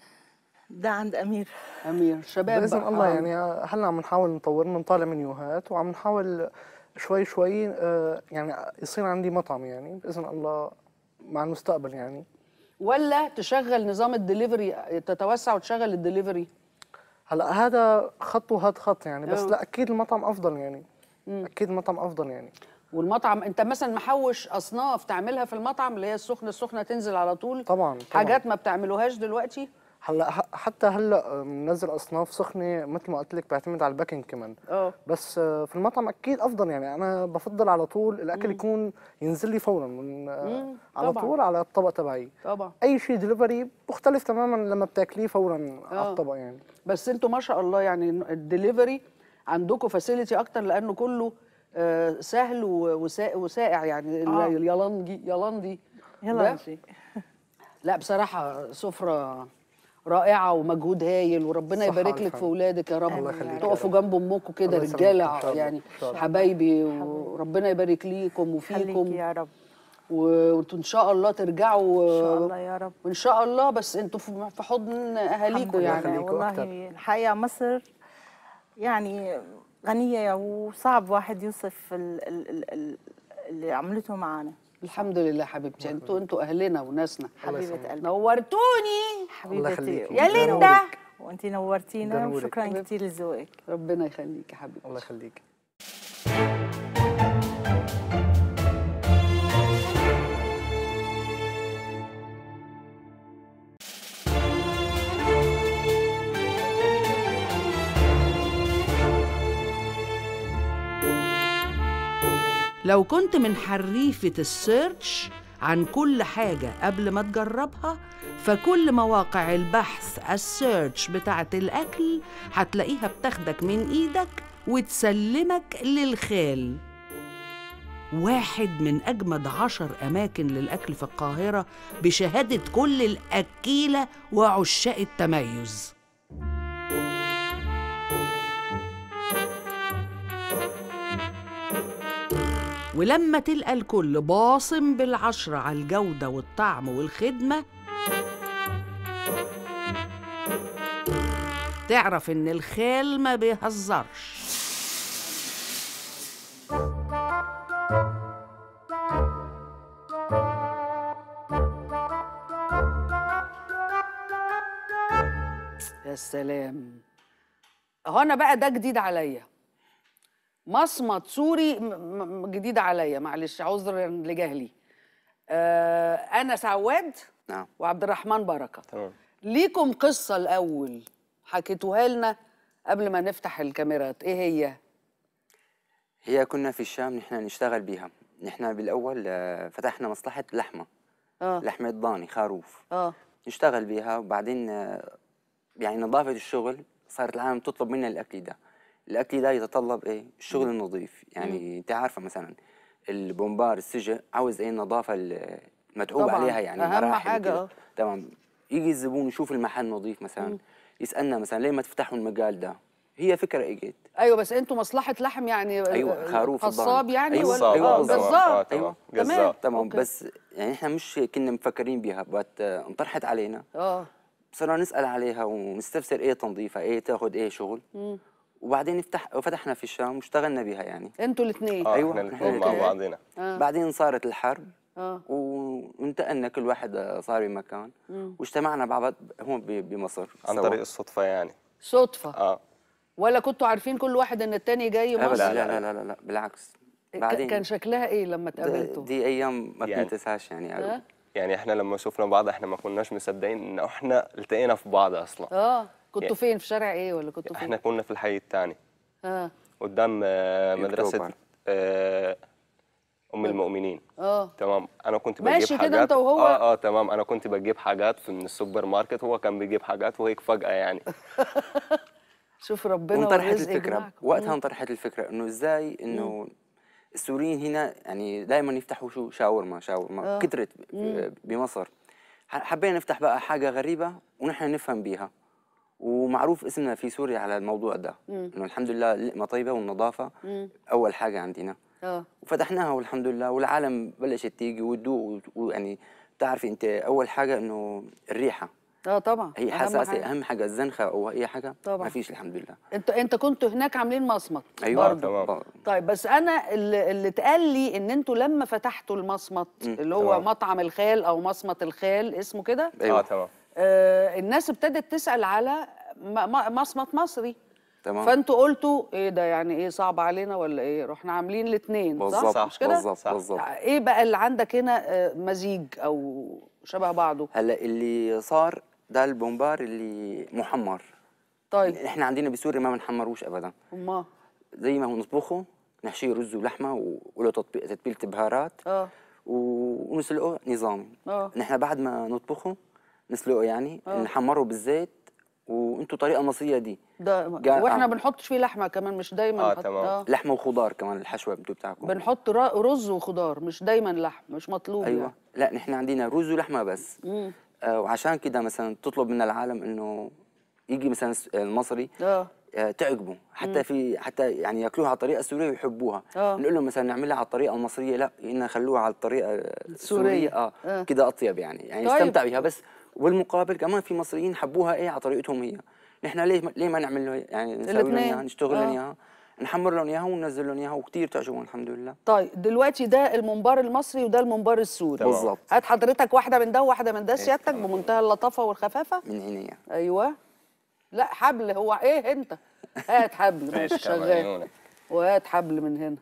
Speaker 2: ده عند امير امير شباب باذن الله آه. يعني
Speaker 7: هلا عم نحاول نطور نطالع منيوهات وعم نحاول شوي شوي آه، يعني يصير عندي مطعم يعني باذن الله مع المستقبل يعني ولا تشغل نظام الدليفري تتوسع وتشغل الدليفري هلا هذا
Speaker 2: خط وهذا خط يعني بس آه. لا اكيد المطعم افضل يعني اكيد المطعم افضل يعني والمطعم انت مثلا محوش اصناف تعملها في المطعم اللي هي السخنه السخنه تنزل على طول طبعا, طبعاً. حاجات ما بتعملوهاش دلوقتي
Speaker 7: هلا حتى هلا منزل اصناف سخنه مثل ما قلت لك بعتمد على الباكينج كمان اه بس في المطعم اكيد افضل يعني انا بفضل على طول الاكل مم. يكون ينزل لي فورا من آه، على طبعًا. طول على الطبق تبعي طبعا اي شيء دليفري مختلف تماما لما بتاكليه فورا أوه. على آه. الطبق يعني بس انتوا ما شاء الله يعني
Speaker 2: الدليفري عندكم فاسيلتي اكتر لانه كله آه، سهل وسائع يعني آه. اليلندي يلندي يلندي لا بصراحه سفره رائعه ومجهود هايل وربنا يبارك لك في اولادك يا رب الله تقفوا جنب امكم كده رجاله يعني حبايبي وربنا يبارك ليكم وفيكم يا رب وانتوا ان شاء الله ترجعوا ان شاء الله يا رب وان شاء الله بس انتوا في حضن اهاليكم يعني والله الحقيقه مصر
Speaker 9: يعني غنيه وصعب واحد يوصف اللي عملته معانا الحمد لله حبيبتي انتوا انتوا اهلنا وناسنا حبيبه قلبي نورتوني حبيبتي يا ليندا وانت نورتينا وشكرا كتير
Speaker 2: لذوقك ربنا يخليكي حبيبتي الله يخليكي لو كنت من حريفة السيرش عن كل حاجة قبل ما تجربها فكل مواقع البحث السيرش بتاعة الأكل هتلاقيها بتاخدك من إيدك وتسلمك للخال واحد من أجمد عشر أماكن للأكل في القاهرة بشهادة كل الأكيلة وعشاق التميز ولما تلقى الكل باصم بالعشرة على الجودة والطعم والخدمة تعرف إن الخال ما بيهزرش يا سلام هنا بقى ده جديد عليا مصمت سوري جديد عليا معلش عذرا لجهلي آه، انا سعواد نعم وعبد الرحمن بركه تمام ليكم قصه الاول حكيتوها لنا قبل ما نفتح الكاميرات ايه هي
Speaker 10: هي كنا في الشام نحن نشتغل بيها نحن بالاول آه، فتحنا مصلحه لحمه آه. لحمه ضاني خروف آه. نشتغل بيها وبعدين آه، يعني نظافه الشغل صارت العالم تطلب منا الاكل ده الاكل ده يتطلب ايه الشغل النظيف يعني انت عارفه مثلا البومبار السجق عاوز ايه النظافه المتعوب طبعاً. عليها يعني اهم حاجه آه. تمام يجي الزبون يشوف المحل نظيف مثلا مم. يسالنا مثلا ليه ما تفتحوا المجال ده هي فكره اجت إيه
Speaker 2: ايوه بس انتوا مصلحه لحم يعني آه، ايوه آه، خروف قصاب يعني أيوة ولا ايوه جزار ايوه تمام
Speaker 10: تمام بس يعني احنا مش كنا مفكرين بها بات انطرحت علينا اه صرنا نسال عليها ونستفسر ايه تنظيفها ايه تاخذ ايه شغل مم. وبعدين فتح وفتحنا في الشام واشتغلنا بها يعني
Speaker 2: انتوا الاثنين آه ايوه احنا مع بعضنا آه.
Speaker 10: بعدين صارت الحرب آه. وانتقلنا كل واحد آه، صار بمكان واجتمعنا مع بعض هون بمصر عن سوا. طريق الصدفه يعني صدفه اه
Speaker 2: ولا كنتوا عارفين كل واحد ان الثاني جاي مصر لا لا لا لا,
Speaker 10: لا, لا بالعكس إيه، بعدين كان
Speaker 2: شكلها ايه لما اتقابلتوا
Speaker 10: دي ايام ما يعني تنتساش يعني قوي آه. يعني احنا لما شفنا بعض احنا ما كناش
Speaker 11: مصدقين ان احنا التقينا في بعض اصلا
Speaker 2: اه كنتوا فين في شارع ايه ولا كنتوا فين؟ احنا
Speaker 11: كنا في الحي الثاني اه قدام آه، مدرسه آه ام المؤمنين اه تمام انا كنت بجيب ماشي حاجات كده انت وهو اه اه تمام انا كنت بجيب حاجات من السوبر ماركت هو كان بيجيب حاجات وهيك فجاه يعني
Speaker 2: شوف ربنا انطرحت الفكره معك.
Speaker 10: وقتها انطرحت الفكره انه ازاي انه السوريين هنا يعني دائما يفتحوا شو شاورما شاورما آه. كثرت بمصر حبينا نفتح بقى حاجه غريبه ونحن نفهم بيها ومعروف اسمنا في سوريا على الموضوع ده انه الحمد لله اللقمه طيبه والنظافه مم. اول حاجه عندنا اه وفتحناها والحمد لله والعالم بلشت تيجي وتدوق ويعني بتعرفي انت اول حاجه انه الريحه
Speaker 2: اه طبعا هي حساسه أهم, اهم
Speaker 10: حاجه الزنخه او اي حاجه طبعا ما فيش الحمد لله
Speaker 2: انت انت كنتوا هناك عاملين مصمت ايوه برضو. آه، طبعا آه. طيب بس انا اللي, اللي اتقال لي ان انتوا لما فتحتوا المصمت اللي هو طبعا. مطعم الخال او مصمت الخال اسمه كده ايوه اه طبعا آه، الناس ابتدت تسال على مصمت مصري تمام فانتوا قلتوا ايه ده يعني ايه صعب علينا ولا ايه رحنا عاملين الاثنين صح, صح مش كده بالظبط بالظبط آه، ايه بقى اللي عندك هنا آه، مزيج او شبه بعضه
Speaker 10: هلا اللي صار ده البومبار اللي محمر طيب احنا عندنا بسوريا ما بنحمروش ابدا امال زي ما هو نطبخه نحشيه رز ولحمه وله تتبيله بهارات اه ونسلقه نظامي اه نحن بعد ما نطبخه نسلقه يعني أوه. نحمره بالزيت وانتوا طريقه مصريه دي ده واحنا ما آه.
Speaker 2: بنحطش فيه لحمه كمان مش دايما اه تمام آه. لحمه
Speaker 10: وخضار كمان الحشوه انتوا بتاعكم
Speaker 2: بنحط رز وخضار مش دايما لحم مش مطلوب ايوه يعني.
Speaker 10: لا نحن عندنا رز ولحمه بس آه وعشان كده مثلا تطلب من العالم انه يجي مثلا المصري آه. اه تعجبه حتى مم. في حتى يعني ياكلوها على الطريقه السوريه ويحبوها آه. نقول لهم مثلا نعملها على الطريقه المصريه لا ان خلوها على الطريقه السوريه اه, آه. كده اطيب يعني يعني طيب. استمتع بيها بس والمقابل كمان في مصريين حبوها ايه على طريقتهم هي نحن ليه ليه ما نعمل له يعني نسوي لهم اياها نشتغل لهم آه. اياها نحمر لهم اياها وننزل لهم اياها وكثير تعجبهم الحمد لله
Speaker 2: طيب دلوقتي ده المنبار المصري وده المنبار السوري بالظبط هات حضرتك واحده من ده وواحده من ده إيه. سيادتك بمنتهى اللطافه والخفافه من عينيا ايوه لا حبل هو ايه انت هات حبل ماشي شغال وهات حبل من هنا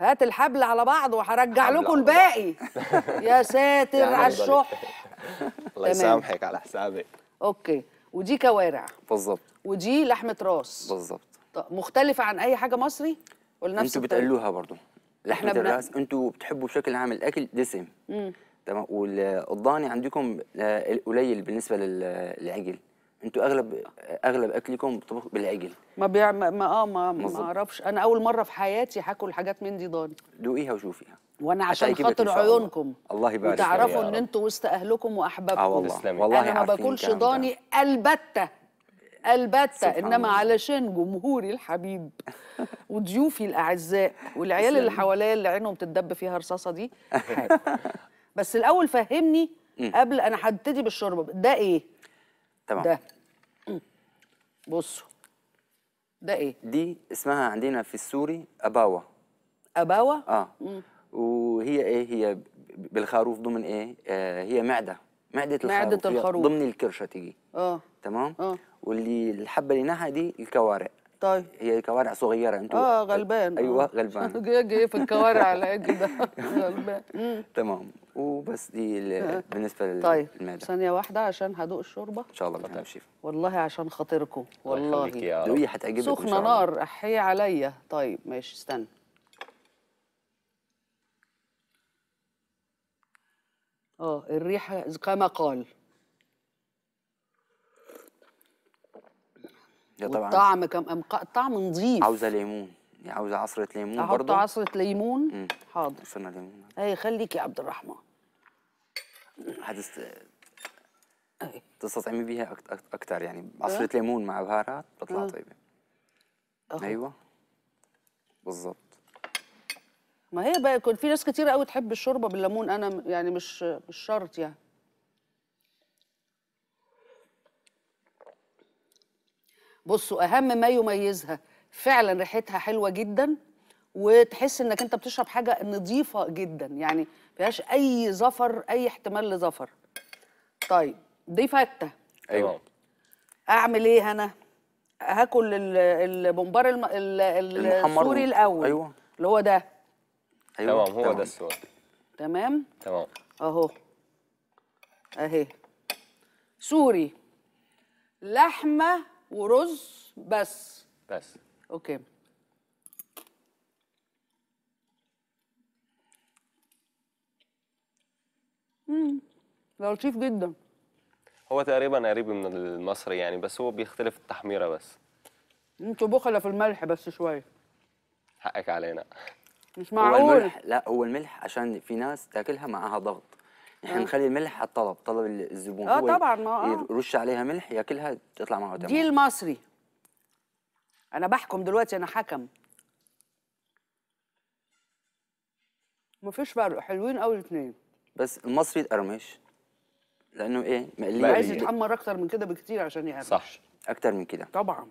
Speaker 2: هات الحبل على بعض وهرجع لكم الباقي يا ساتر على الشح
Speaker 10: الله يسامحك على حسابك
Speaker 2: اوكي ودي كوارع بالظبط ودي لحمه راس بالظبط مختلفه عن اي حاجه مصري ولا نفس انتوا بتقلوها
Speaker 10: برضو لحمه الراس انتوا بتحبوا بشكل عام الاكل دسم تمام والضاني عندكم آه، قليل بالنسبه للعجل انتوا اغلب اغلب اكلكم بتطبخ بالعجل
Speaker 2: ما بيع ما اه ما, ما اعرفش انا اول مره في حياتي هاكل حاجات من دي ضاني
Speaker 10: دوقيها وشوفيها
Speaker 2: وانا عشان خاطر عيونكم
Speaker 10: الله يبارك وتعرفوا ان
Speaker 2: انتوا وسط اهلكم واحبابكم اه والله, والله انا ما باكلش ضاني البته البته انما علشان جمهوري الحبيب وضيوفي الاعزاء والعيال اللي حواليا اللي عينهم تتدب فيها رصاصه دي بس الاول فهمني قبل انا هبتدي بالشوربه ده ايه تمام ده بصوا
Speaker 10: ده ايه دي اسمها عندنا في السوري اباوه اباوه اه مم. وهي ايه هي بالخروف ضمن ايه آه هي معده معده الخروف معده الخروف ضمن الكرشه تيجي اه تمام اه واللي الحبه اللي ناحيه دي الكوارع طيب هي كوارع صغيره انتوا اه غلبان ايوه آه. غلبان
Speaker 2: جه في الكوارع على قد ده غلبان
Speaker 10: تمام وبس دي آه. بالنسبه
Speaker 2: طيب ثانيه واحده عشان هدوق الشوربه ان شاء الله بالهنا والشفا والله عشان خاطركم والله دوقي هتعجبك سخنه نار احي عليا طيب ماشي استنى اه الريحه كما قال
Speaker 10: يا طبعا الطعم
Speaker 2: كم طعم نظيف عاوزه
Speaker 10: ليمون يعني عاوزه عصره ليمون برضه احط
Speaker 2: عصره ليمون
Speaker 10: مم. حاضر عصرنا ليمون
Speaker 2: اي خليك يا عبد الرحمن
Speaker 10: هتست إيه. تستطعمي بيها اكتر يعني إيه؟ عصره ليمون مع بهارات بتطلع إيه. طيبه ايوه بالظبط
Speaker 2: ما هي بقى يكون في ناس كتير قوي تحب الشوربه بالليمون انا يعني مش مش شرط يعني بصوا اهم ما يميزها فعلا ريحتها حلوه جدا وتحس انك انت بتشرب حاجه نظيفه جدا يعني فيهاش اي زفر اي احتمال لزفر طيب دي فته ايوه اعمل ايه انا هاكل الممبار الم... السوري الاول ايوه اللي هو ده
Speaker 11: ايوه تمام هو ده
Speaker 2: السوري تمام تمام اهو اهي سوري لحمه ورز بس بس اوكي hmm. ده لطيف جدا
Speaker 11: هو تقريبا قريب من المصري يعني بس هو بيختلف التحميره بس
Speaker 2: انتوا بخله في الملح بس شويه حقك علينا
Speaker 10: مش معقول الملح لا هو الملح عشان في ناس تاكلها معاها ضغط احنا نخلي الملح على الطلب طلب الزبون اه طبعا ما آه. يرش عليها ملح ياكلها تطلع معاها تمام دي
Speaker 2: المصري انا بحكم دلوقتي انا حكم مفيش فرق حلوين قوي الاثنين
Speaker 10: بس المصري يتقرمش لانه ايه مقليه عايز يتحمر
Speaker 2: اكتر من كده بكتير عشان يقرمش
Speaker 10: صح اكتر من كده
Speaker 2: طبعا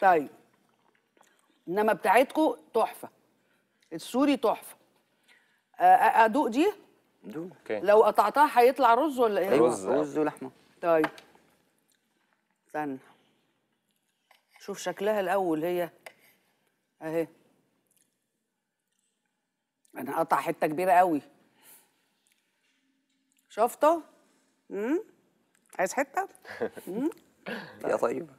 Speaker 2: طيب انما بتاعتكم تحفه السوري تحفه ادوق دي دوق لو قطعتها هيطلع رز ولا ايه أيوة، رز رز ولحمه طيب استنى شوف شكلها الاول هي اهي انا قطع حته كبيره قوي شفته امم عايز حته امم يا طيب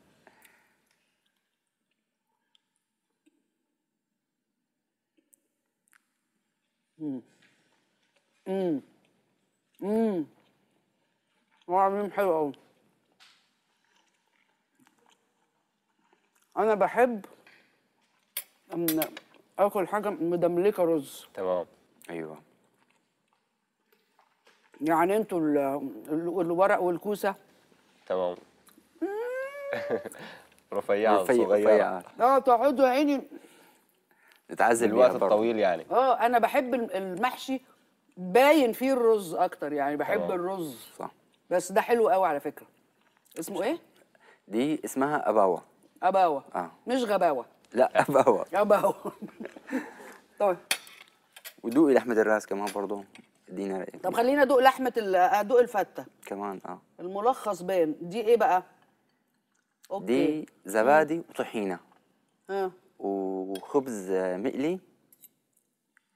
Speaker 7: امم امم امم حلو قوي
Speaker 2: انا بحب ان اكل حاجه مدملكه رز
Speaker 10: تمام ايوه
Speaker 2: يعني انتوا الورق والكوسه
Speaker 10: تمام رفيعه صغيره
Speaker 2: اه تقعدوا يا عيني
Speaker 10: نتعزل الوقت الطويل يعني
Speaker 2: اه انا بحب المحشي باين فيه الرز اكتر يعني بحب طبعا. الرز صح بس ده حلو قوي على فكره اسمه ايه
Speaker 10: دي اسمها اباوه
Speaker 2: اباوه آه. مش غباوه
Speaker 10: لا اباوه
Speaker 2: اباوه طيب
Speaker 10: ودوقي لحمه الراس كمان برضه ادينا رايك
Speaker 2: طب خلينا ادوق لحمه ادوق الفته كمان اه الملخص بين دي ايه بقى اوكي دي
Speaker 10: زبادي وطحينه اه وخبز مقلي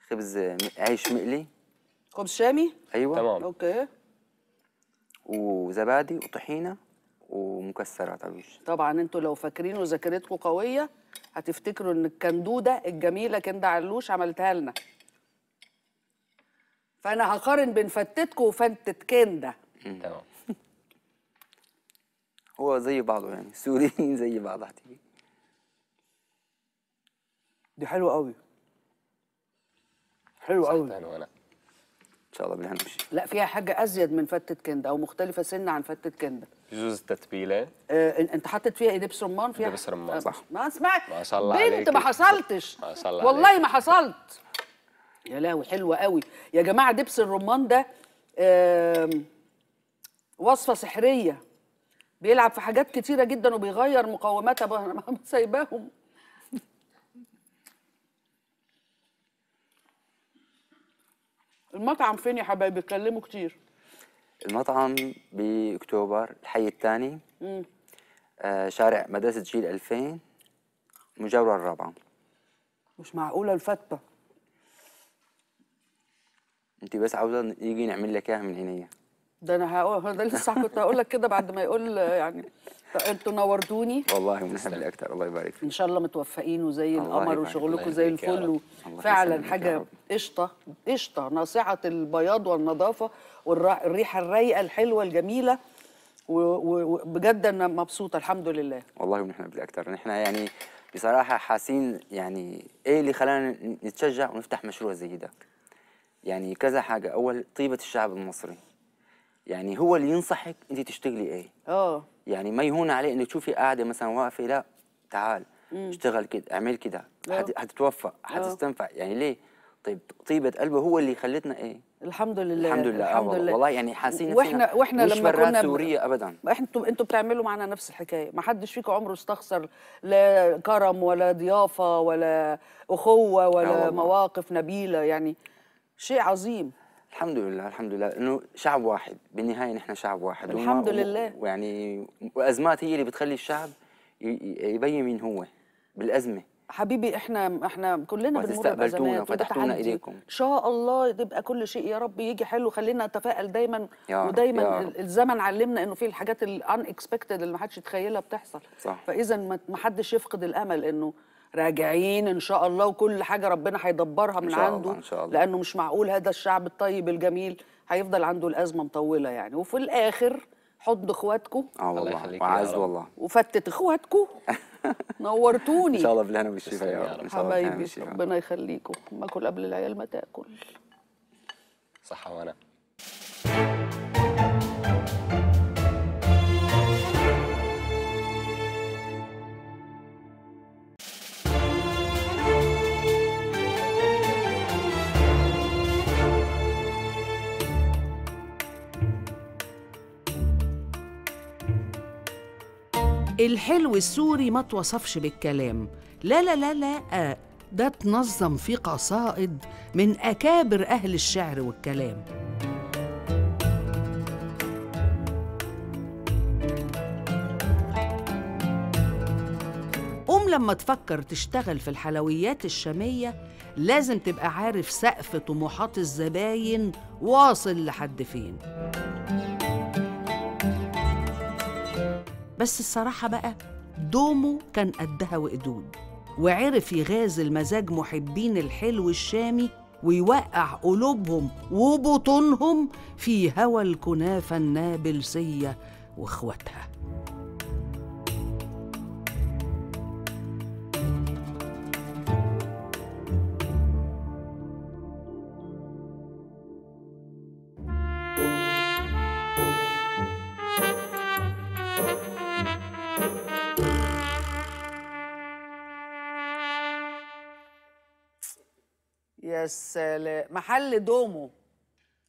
Speaker 10: خبز عيش مقلي
Speaker 2: خبز شامي ايوه تمام اوكي
Speaker 10: وزبادي وطحينه ومكسرات عطاويش
Speaker 2: طبعا انتوا لو فاكرين وذاكرتكم قويه هتفتكروا ان الكندوده الجميله كندة علوش عملتها لنا فانا هقارن بين فتتكم وفتت كندة تمام
Speaker 10: هو زي بعضه يعني السوريين زي بعض هتيجي دي حلوه قوي
Speaker 2: حلو قوي انا ان شاء الله بالهنا لا فيها حاجه ازيد من فتة كندة او مختلفه سنه عن فتة كندة
Speaker 11: جوز التتبيله
Speaker 2: إيه انت حاطط فيها دبس رمان فيها دبس رمان صح ما سمعت ما شاء الله بنت ما حصلتش ما شاء الله والله ما حصلت يا لهوي حلوه قوي يا جماعه دبس الرمان ده وصفه سحريه بيلعب في حاجات كتيره جدا وبيغير مقوماتها انا سايباهم المطعم فين يا حبايبي اتكلموا كتير
Speaker 10: المطعم باكتوبر الحي الثاني آه شارع مدرسه جيل 2000 المجاوره الرابعه
Speaker 2: مش معقوله الفتة
Speaker 10: انت بس عاوزه يجي نعمل لك اياها من عينيا
Speaker 2: ده انا هقول ده لسه كنت هقول لك كده بعد ما يقول يعني انتوا نورتوني
Speaker 10: والله ونحب اكتر الله يبارك فيك ان
Speaker 2: شاء الله متوفقين وزي القمر وشغلكم زي الفل فعلا حاجه قشطه قشطه ناصعه البياض والنظافه والريحه الرايقه الحلوه الجميله وبجد انا مبسوطه الحمد لله
Speaker 10: والله ونحن بالاكثر نحن يعني بصراحه حاسين يعني ايه اللي خلانا نتشجع ونفتح مشروع زي ده يعني كذا حاجه اول طيبه الشعب المصري يعني هو اللي ينصحك انت تشتغلي ايه اه يعني ما يهون عليه انك تشوفي قاعده مثلا واقفه لا تعال مم. اشتغل كده اعمل كده آه. حتتوفق آه. حتستنفع يعني ليه طيب طيبه قلبه هو اللي خلتنا ايه
Speaker 2: الحمد لله الحمد لله آه، الحمد لله والله
Speaker 10: يعني حاسين واحنا واحنا مش لما كنا سوريه ابدا
Speaker 2: انتوا انتوا بتعملوا معنا نفس الحكايه ما حدش فيكم عمره استخسر لا كرم ولا ضيافه ولا اخوه ولا آه، مواقف نبيله يعني شيء عظيم الحمد لله الحمد لله انه شعب واحد
Speaker 10: بالنهايه نحن شعب واحد الحمد لله ويعني وازمات هي اللي بتخلي الشعب يبين مين هو بالازمه
Speaker 2: حبيبي احنا احنا كلنا بنستقبلونا بأزمات وفتحتونا ايديكم ان شاء الله تبقى كل شيء يا رب يجي حلو خلينا نتفائل دايما يا ودايما الزمن علمنا انه في الحاجات الان اكسبكتد اللي ما حدش يتخيلها بتحصل صح. فاذا ما حدش يفقد الامل انه راجعين ان شاء الله وكل حاجه ربنا هيدبرها من عنده إن شاء الله. لانه مش معقول هذا الشعب الطيب الجميل هيفضل عنده الازمه مطوله يعني وفي الاخر حض اخواتكم اه والله وعز والله وفتت اخواتكم نورتوني ان شاء الله
Speaker 10: بالهنا والشفاء يا رب حبايبي
Speaker 2: ربنا يخليكم ما كل قبل العيال ما تاكل صحه وانا الحلو السوري ما توصفش بالكلام لا لا لا لا آه، ده تنظم في قصائد من أكابر أهل الشعر والكلام قوم لما تفكر تشتغل في الحلويات الشامية لازم تبقى عارف سقف طموحات الزباين واصل لحد فين بس الصراحة بقى دومه كان قدها وقدود وعرف يغازل مزاج محبين الحلو الشامي ويوقع قلوبهم وبطونهم في هوى الكنافة النابلسية واخواتها بس محل دومو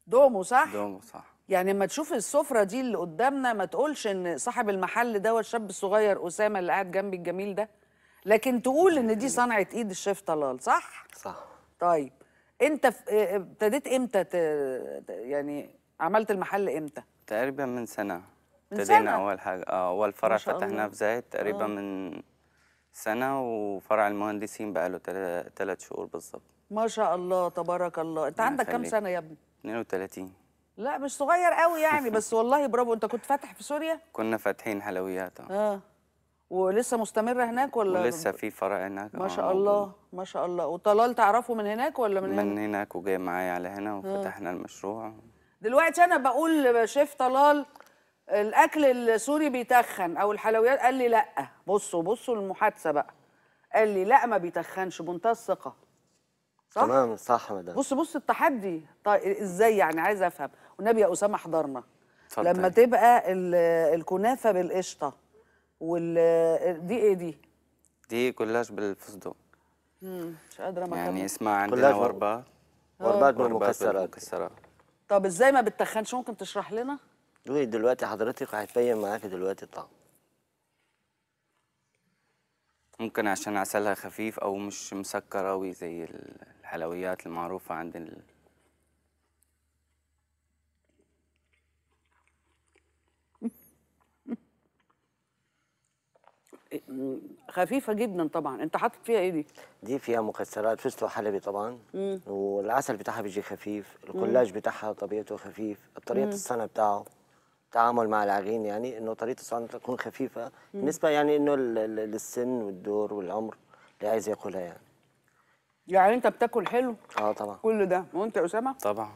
Speaker 2: دومو صح؟ دومو صح يعني لما تشوف السفرة دي اللي قدامنا ما تقولش إن صاحب المحل ده الشاب الصغير أسامة اللي قاعد جنبي الجميل ده لكن تقول إن دي صنعة إيد الشيف طلال صح؟ صح طيب أنت آه، آه، ابتديت إمتى ت... يعني عملت المحل إمتى؟
Speaker 11: تقريبا من سنة ابتدينا أول حاجة آه، أول فرع فتحناه في زايد تقريبا آه. من سنة وفرع المهندسين بقاله ثلاث شهور بالظبط
Speaker 2: ما شاء الله تبارك الله انت عندك كام سنه يا ابني
Speaker 11: 32
Speaker 2: لا مش صغير قوي يعني بس والله برافو انت كنت فاتح في سوريا
Speaker 11: كنا فاتحين حلويات اه,
Speaker 2: اه. ولسه مستمره هناك ولا ولسه
Speaker 11: في فرع هناك ما اه، شاء
Speaker 2: الله ما شاء الله وطلال تعرفه من هناك ولا من, من هناك من
Speaker 11: هناك وجاي معايا على هنا اه. وفتحنا آه. المشروع
Speaker 2: دلوقتي انا بقول شيف طلال الاكل السوري بيتخن او الحلويات قال لي لا بصوا بصوا المحادثه بقى قال لي لا ما بيتخنش بمنتهى الثقه صح؟ تمام
Speaker 12: صح مدام بص
Speaker 2: بص التحدي طيب ازاي يعني عايز افهم والنبي يا اسامه احضرنا لما تبقى الكنافه بالقشطه وال دي ايه دي؟
Speaker 11: دي كلاش بالفستق
Speaker 2: امم مش قادره ما
Speaker 11: يعني اسمها عندنا آه. وربات وربات بالمكسرات مكسره
Speaker 2: طب ازاي ما بتتخنش ممكن تشرح لنا؟
Speaker 12: دول دلوقتي حضرتك هيبين معاكي دلوقتي الطعم
Speaker 11: ممكن عشان عسلها خفيف او مش مسكر قوي زي ال الحلويات المعروفة عند ال...
Speaker 12: خفيفه جدا طبعا انت حاطط فيها ايه دي دي فيها مكسرات فستق حلبي طبعا مم. والعسل بتاعها بيجي خفيف الكلاج بتاعها طبيعته خفيف طريقه الصنع بتاعه التعامل مع العجين يعني انه طريقه الصنع تكون خفيفه بالنسبه يعني انه للسن والدور والعمر اللي عايز ياكلها يعني
Speaker 2: يعني انت بتاكل
Speaker 12: حلو
Speaker 11: اه طبعا
Speaker 2: كل ده وانت يا اسامه طبعا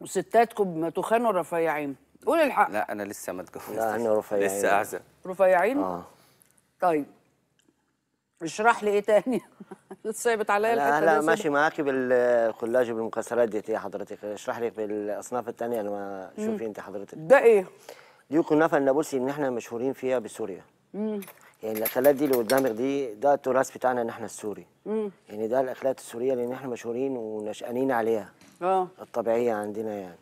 Speaker 2: وستاتكم تخانوا رفيعين
Speaker 11: قول الحق لا انا لسه ما اتجوزتش لا انا رفيعين لسه اعزب
Speaker 2: رفيعين اه طيب اشرح لي ايه تاني صعبت عليا الحته لا لا ماشي
Speaker 11: معاكي
Speaker 12: بالكولاج بالمكسرات دي إيه حضرتك اشرح لي بالاصناف الثانيه لما شوفي انت حضرتك ده ايه دي كنافه النابلسي اللي احنا مشهورين فيها بسوريا امم يعني الاكلات دي اللي قدامك دي ده التراث بتاعنا نحن السوري مم. يعني ده الاكلات السوريه اللي نحن مشهورين ونشأنين عليها اه الطبيعيه عندنا يعني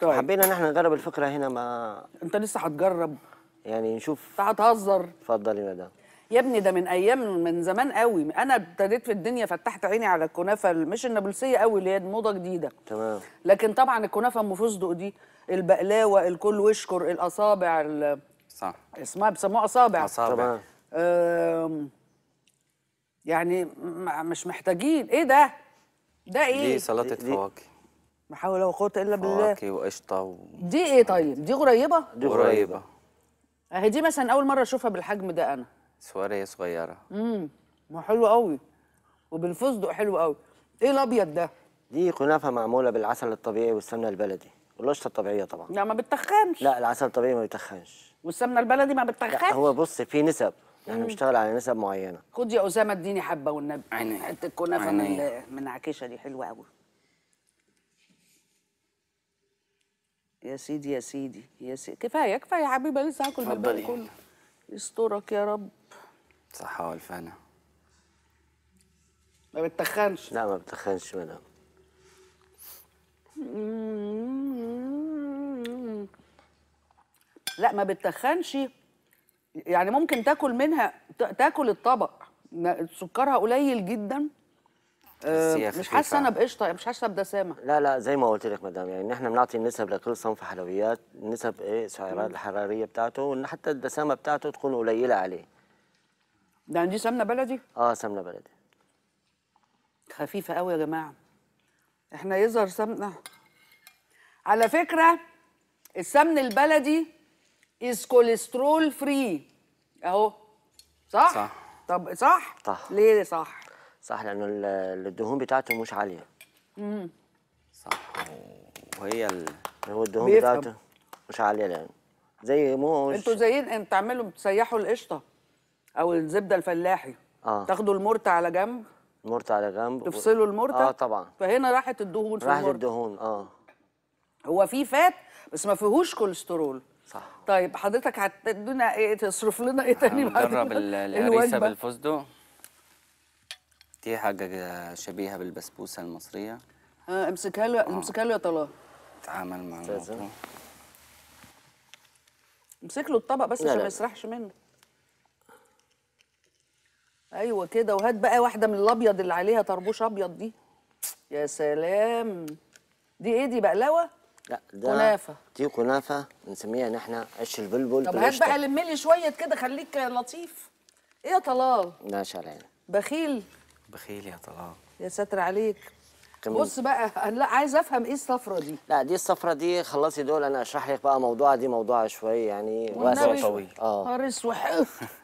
Speaker 12: طيب حبينا ان احنا نجرب
Speaker 2: الفكره هنا مع انت لسه هتجرب يعني نشوف انت هتهزر اتفضل يا مدام يا ابني ده من ايام من زمان قوي انا ابتديت في الدنيا فتحت عيني على الكنافه مش النابلسيه قوي اللي هي موضه جديده تمام لكن طبعا الكنافه ام فستق دي البقلاوه الكل واشكر الاصابع صح اسمها بيسموها اصابع اصابع يعني مش محتاجين ايه ده ده ايه دي سلطه
Speaker 11: فواكه لا حول ولا قوه الا بالله فواكه وقشطه و...
Speaker 2: دي ايه طيب دي قريبه دي قريبه اهي دي مثلا اول مره اشوفها بالحجم ده انا
Speaker 11: سواريه صغيره
Speaker 2: امم ما حلو قوي وبالفستق حلو قوي
Speaker 12: ايه الابيض ده دي كنافه معموله بالعسل الطبيعي والسمنه البلدي والقشطه الطبيعيه طبعا لا ما بتخنش لا العسل الطبيعي ما بيتخنش والسمنه البلدي ما بتخافش هو بص في نسب احنا يعني بنشتغل على نسب معينه
Speaker 2: خد يا اسامه اديني حبه والنبي حته الكنافه من من عكيشه دي حلوه قوي يا سيدي يا سيدي يا سيدي كفايه كفايه يا حبيبه لسه هاكل من البلد كله يسترك يا رب
Speaker 11: صحه والفنا ما بتخنش لا ما بتخنش منها
Speaker 2: لا ما بتتخنش يعني ممكن تاكل منها تاكل الطبق سكرها قليل جدا آه، مش حاسه انا
Speaker 12: بقشطه مش حاسه بدسامه لا لا زي ما قلت لك مدام يعني احنا بنعطي النسب لكل صنف حلويات نسب ايه السعرات الحراريه بتاعته وان حتى الدسامه بتاعته تكون قليله عليه
Speaker 2: ده عندي سمنه بلدي
Speaker 12: اه سمنه بلدي
Speaker 2: خفيفه قوي يا جماعه احنا يظهر سمنه على فكره السمن البلدي از كوليسترول فري اهو صح؟ صح طب صح؟ صح ليه صح؟
Speaker 12: صح لانه الدهون بتاعته مش عاليه امم صح وهي ال... هو الدهون بيفهم. بتاعته مش عاليه يعني زي مو انتوا
Speaker 2: زيين انت تعملوا بتسيحوا القشطه او الزبده الفلاحي اه تاخدوا المرت على جنب المرت على جنب تفصلوا المرت اه طبعا فهنا راحت الدهون في راحت الدهون اه هو في فات بس ما فيهوش كوليسترول صح طيب حضرتك هتدونا ايه تصرف لنا ايه تاني نجرب الهريسه
Speaker 11: بالفستق دي حاجه شبيهه بالبسبوسه المصريه
Speaker 2: اه امسكها له آه. امسكها له يا طلال اتعامل مع الموضوع امسك له الطبق بس عشان ما يسرحش منه ايوه كده وهات بقى واحده من الابيض اللي عليها طربوش ابيض دي يا سلام دي ايه دي بقلاوه لا
Speaker 12: ده كنافه دي كنافه بنسميها نحن احنا البلبل طب هات بقى
Speaker 2: لملي شويه كده خليك لطيف ايه يا طلال؟ لا شرعين بخيل
Speaker 12: بخيل يا طلال
Speaker 2: يا ساتر عليك كم... بص بقى انا لا عايز افهم ايه الصفرة دي لا دي
Speaker 12: الصفرة دي خلصي دول انا اشرح لك بقى موضوع دي موضوع شوي يعني واسع طويل اه
Speaker 2: هرس وحف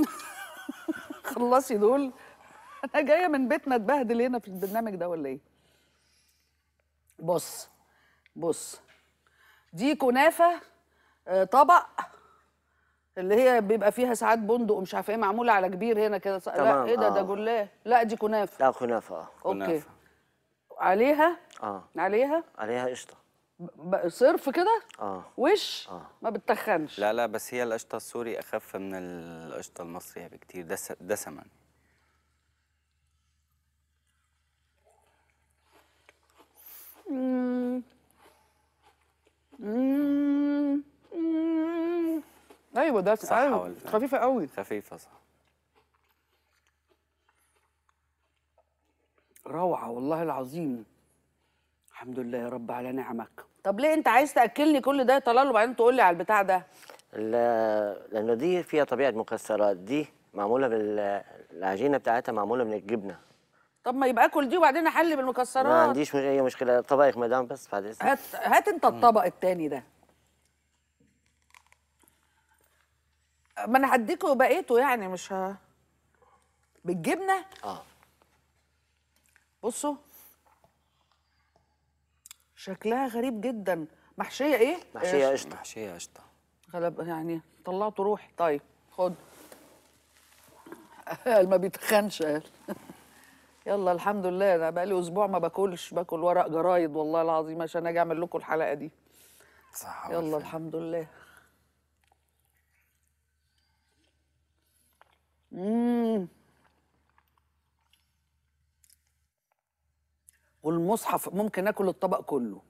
Speaker 2: خلصي دول انا جايه من بيتنا اتبهدل هنا في البرنامج ده ولا ايه بص بص دي كنافه آه، طبق اللي هي بيبقى فيها ساعات بندق ومش عارفه ايه معموله على كبير هنا كده لا ايه ده ده آه. جلاه لا دي كنافه
Speaker 12: لا كنافه اه اوكي
Speaker 2: عليها اه عليها عليها قشطه صرف كده
Speaker 11: اه وش آه. ما بتخنش لا لا بس هي القشطه السوري اخف من القشطه المصريه بكتير دس دسما
Speaker 5: امم
Speaker 11: ايوه ده صح أيوة. خفيفه قوي خفيفه صح روعه والله
Speaker 2: العظيم الحمد لله يا رب على نعمك طب ليه انت عايز تاكلني كل ده يا طلال وبعدين تقول لي على البتاع ده
Speaker 12: لا لانه دي فيها طبيعه مكسرات دي معموله بالعجينه بتاعتها معموله من الجبنه
Speaker 2: طب ما يبقى اكل دي وبعدين احل بالمكسرات ما عنديش
Speaker 12: اي مشكله طبقك مدام بس بعد اذنك
Speaker 2: هات هات انت الطبق الثاني ده ما انا هديكوا بقيته يعني مش ه... بالجبنه اه بصوا شكلها غريب جدا محشيه ايه محشيه قشطه
Speaker 11: محشيه قشطه
Speaker 2: غلب يعني طلعت روحي طيب خد قال ما بيتخنش قال يلا الحمد لله انا بقالي اسبوع ما باكلش باكل ورق جرايد والله العظيم عشان اجي اعمل لكم الحلقه دي صح يلا والفين. الحمد لله امم والمصحف ممكن اكل الطبق كله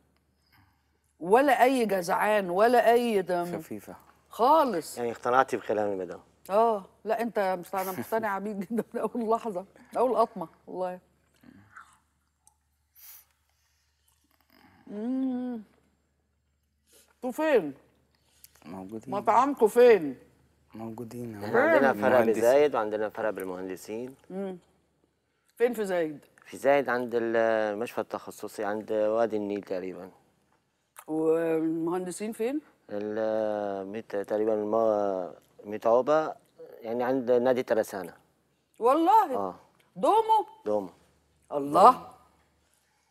Speaker 2: ولا اي جزعان ولا اي دم
Speaker 12: خفيفه خالص يعني اقتنعتي بكلامي مدام
Speaker 2: اه لا انت مش انا مقتنع بيك جدا من اول لحظه من اول قطمه والله انتوا
Speaker 11: فين؟ موجودين مطعمكم فين؟ موجودين احنا عندنا فرع بزايد
Speaker 12: وعندنا فرع بالمهندسين امم فين في زايد؟ في زايد عند المشفى التخصصي عند وادي النيل تقريبا
Speaker 2: والمهندسين فين؟
Speaker 12: تقريبا متعوبه يعني عند نادي ترسانه والله اه دومو دومو الله دومو.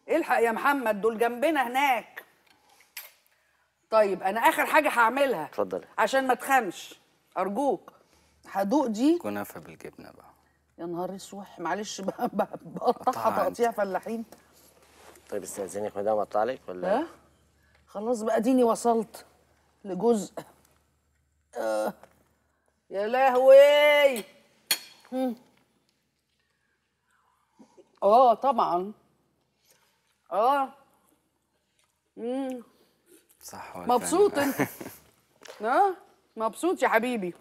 Speaker 2: إيه الحق يا محمد دول جنبنا هناك طيب انا اخر حاجه هعملها اتفضلي عشان ما تخنش ارجوك هدوق دي كنافه بالجبنه بقى يا نهار اسوح معلش بقطعها تقطيع فلاحين
Speaker 12: طيب استاذنك مدام اقطع لك ولا
Speaker 2: خلاص بقى ديني وصلت لجزء آه. يا لهوي اه طبعا اه صح ولا مبسوط انت ها آه، مبسوط يا حبيبي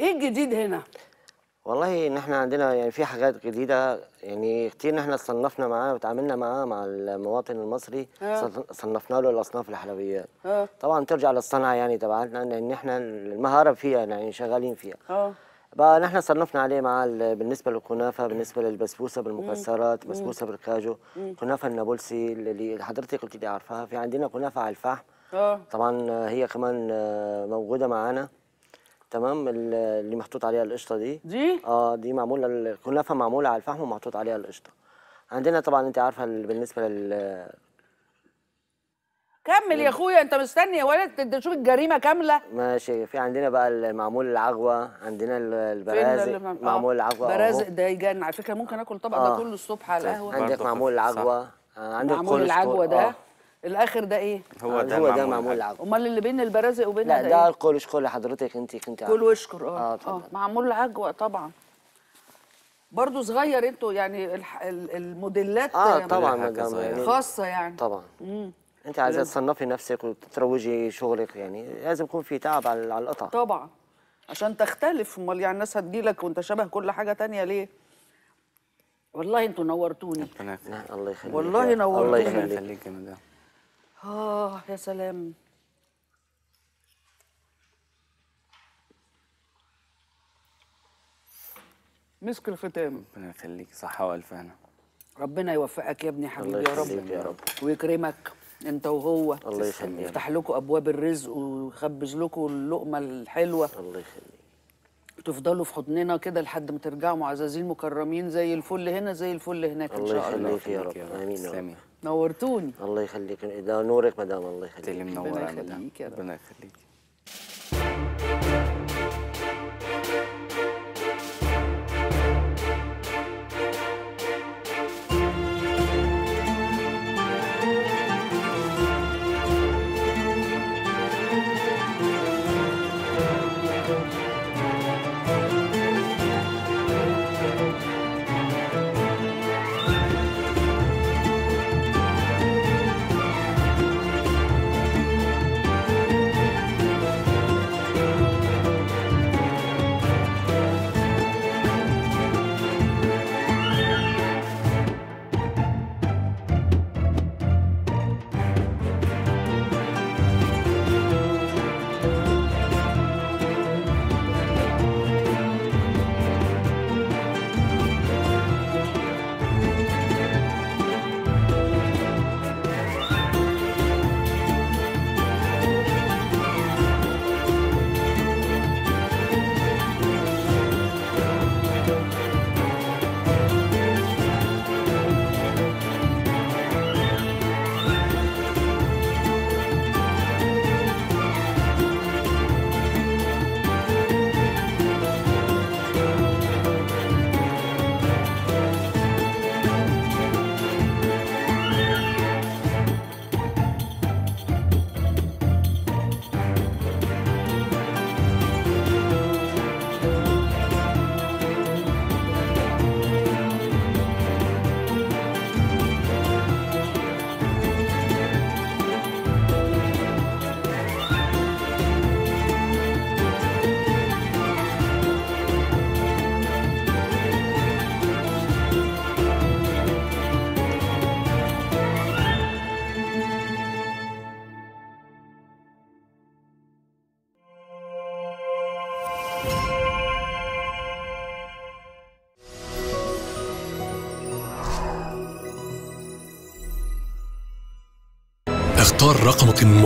Speaker 2: ايه الجديد هنا
Speaker 12: والله ان احنا عندنا يعني في حاجات جديده يعني كتير ان احنا صنفنا معاه وتعاملنا معاه مع المواطن المصري آه. صنفنا له الاصناف الحلويات آه. طبعا ترجع للصنعه يعني تبعتنا لان احنا المهاره فيها يعني شغالين فيها آه. بقى نحن صنفنا عليه مع بالنسبه للكنافه بالنسبه للبسبوسه بالمكسرات بسبوسه بالكاجو كنافه النابلسي اللي حضرتك قلت لي عارفاها في عندنا كنافه على الفحم آه. طبعا هي كمان موجوده معانا تمام اللي محطوط عليها القشطه دي دي اه دي معموله الكنافه معموله على الفحم ومحطوط عليها القشطه عندنا طبعا انت عارفه بالنسبه لل
Speaker 2: كمل يا اخويا انت مستني يا ولد تشوف الجريمه كامله
Speaker 12: ماشي في عندنا بقى المعمول العجوه عندنا البرازق آه، معمول العجوه برازق
Speaker 2: ده يجن على فكره ممكن اكل طبق آه. ده كله الصبح على القهوه عندك معمول العجوه
Speaker 12: آه، عندك معمول العجوه ده آه.
Speaker 2: الاخر ده ايه هو آه، ده هو ده معمول لعظم امال اللي بين البرازق وبين لا ده إيه؟
Speaker 12: القول وشكر لحضرتك انت كنت قول
Speaker 2: واشكر اه اه, آه، معمول العجوة طبعا برضه صغير انتوا يعني الموديلات اه يعني طبعا خاصه يعني طبعا مم. انت عايزه
Speaker 12: تصنفي نفسك وتروجي شغلك يعني لازم يكون في تعب على القطع
Speaker 2: طبعا عشان تختلف امال يعني الناس هتجيلك وانت شبه كل حاجه تانية ليه والله انتوا نورتوني
Speaker 11: نعم، الله يخليك والله نورتوني الله يخليك يا مدام
Speaker 2: اه يا سلام
Speaker 11: مسك الختام ربنا يخليك صحة وألف هنا
Speaker 2: ربنا يوفقك يا ابني حبيبي يا رب يا رب ويكرمك انت وهو الله يخليك يفتح لكم ابواب الرزق ويخبز لكم اللقمه الحلوه الله يخليك تفضلوا في حضننا كده لحد ما ترجعوا معززين مكرمين زي الفل هنا زي الفل هناك ان شاء الله الله يخليك يا رب امين يا رب نورتوني
Speaker 12: الله يخليك اذا نورك مدام الله يخليك تلي منوره
Speaker 2: مدام
Speaker 11: ربنا يخليك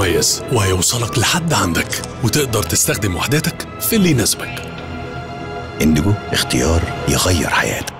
Speaker 6: مميز وهيوصلك لحد عندك وتقدر تستخدم وحداتك في اللي يناسبك اندجو اختيار يغير حياتك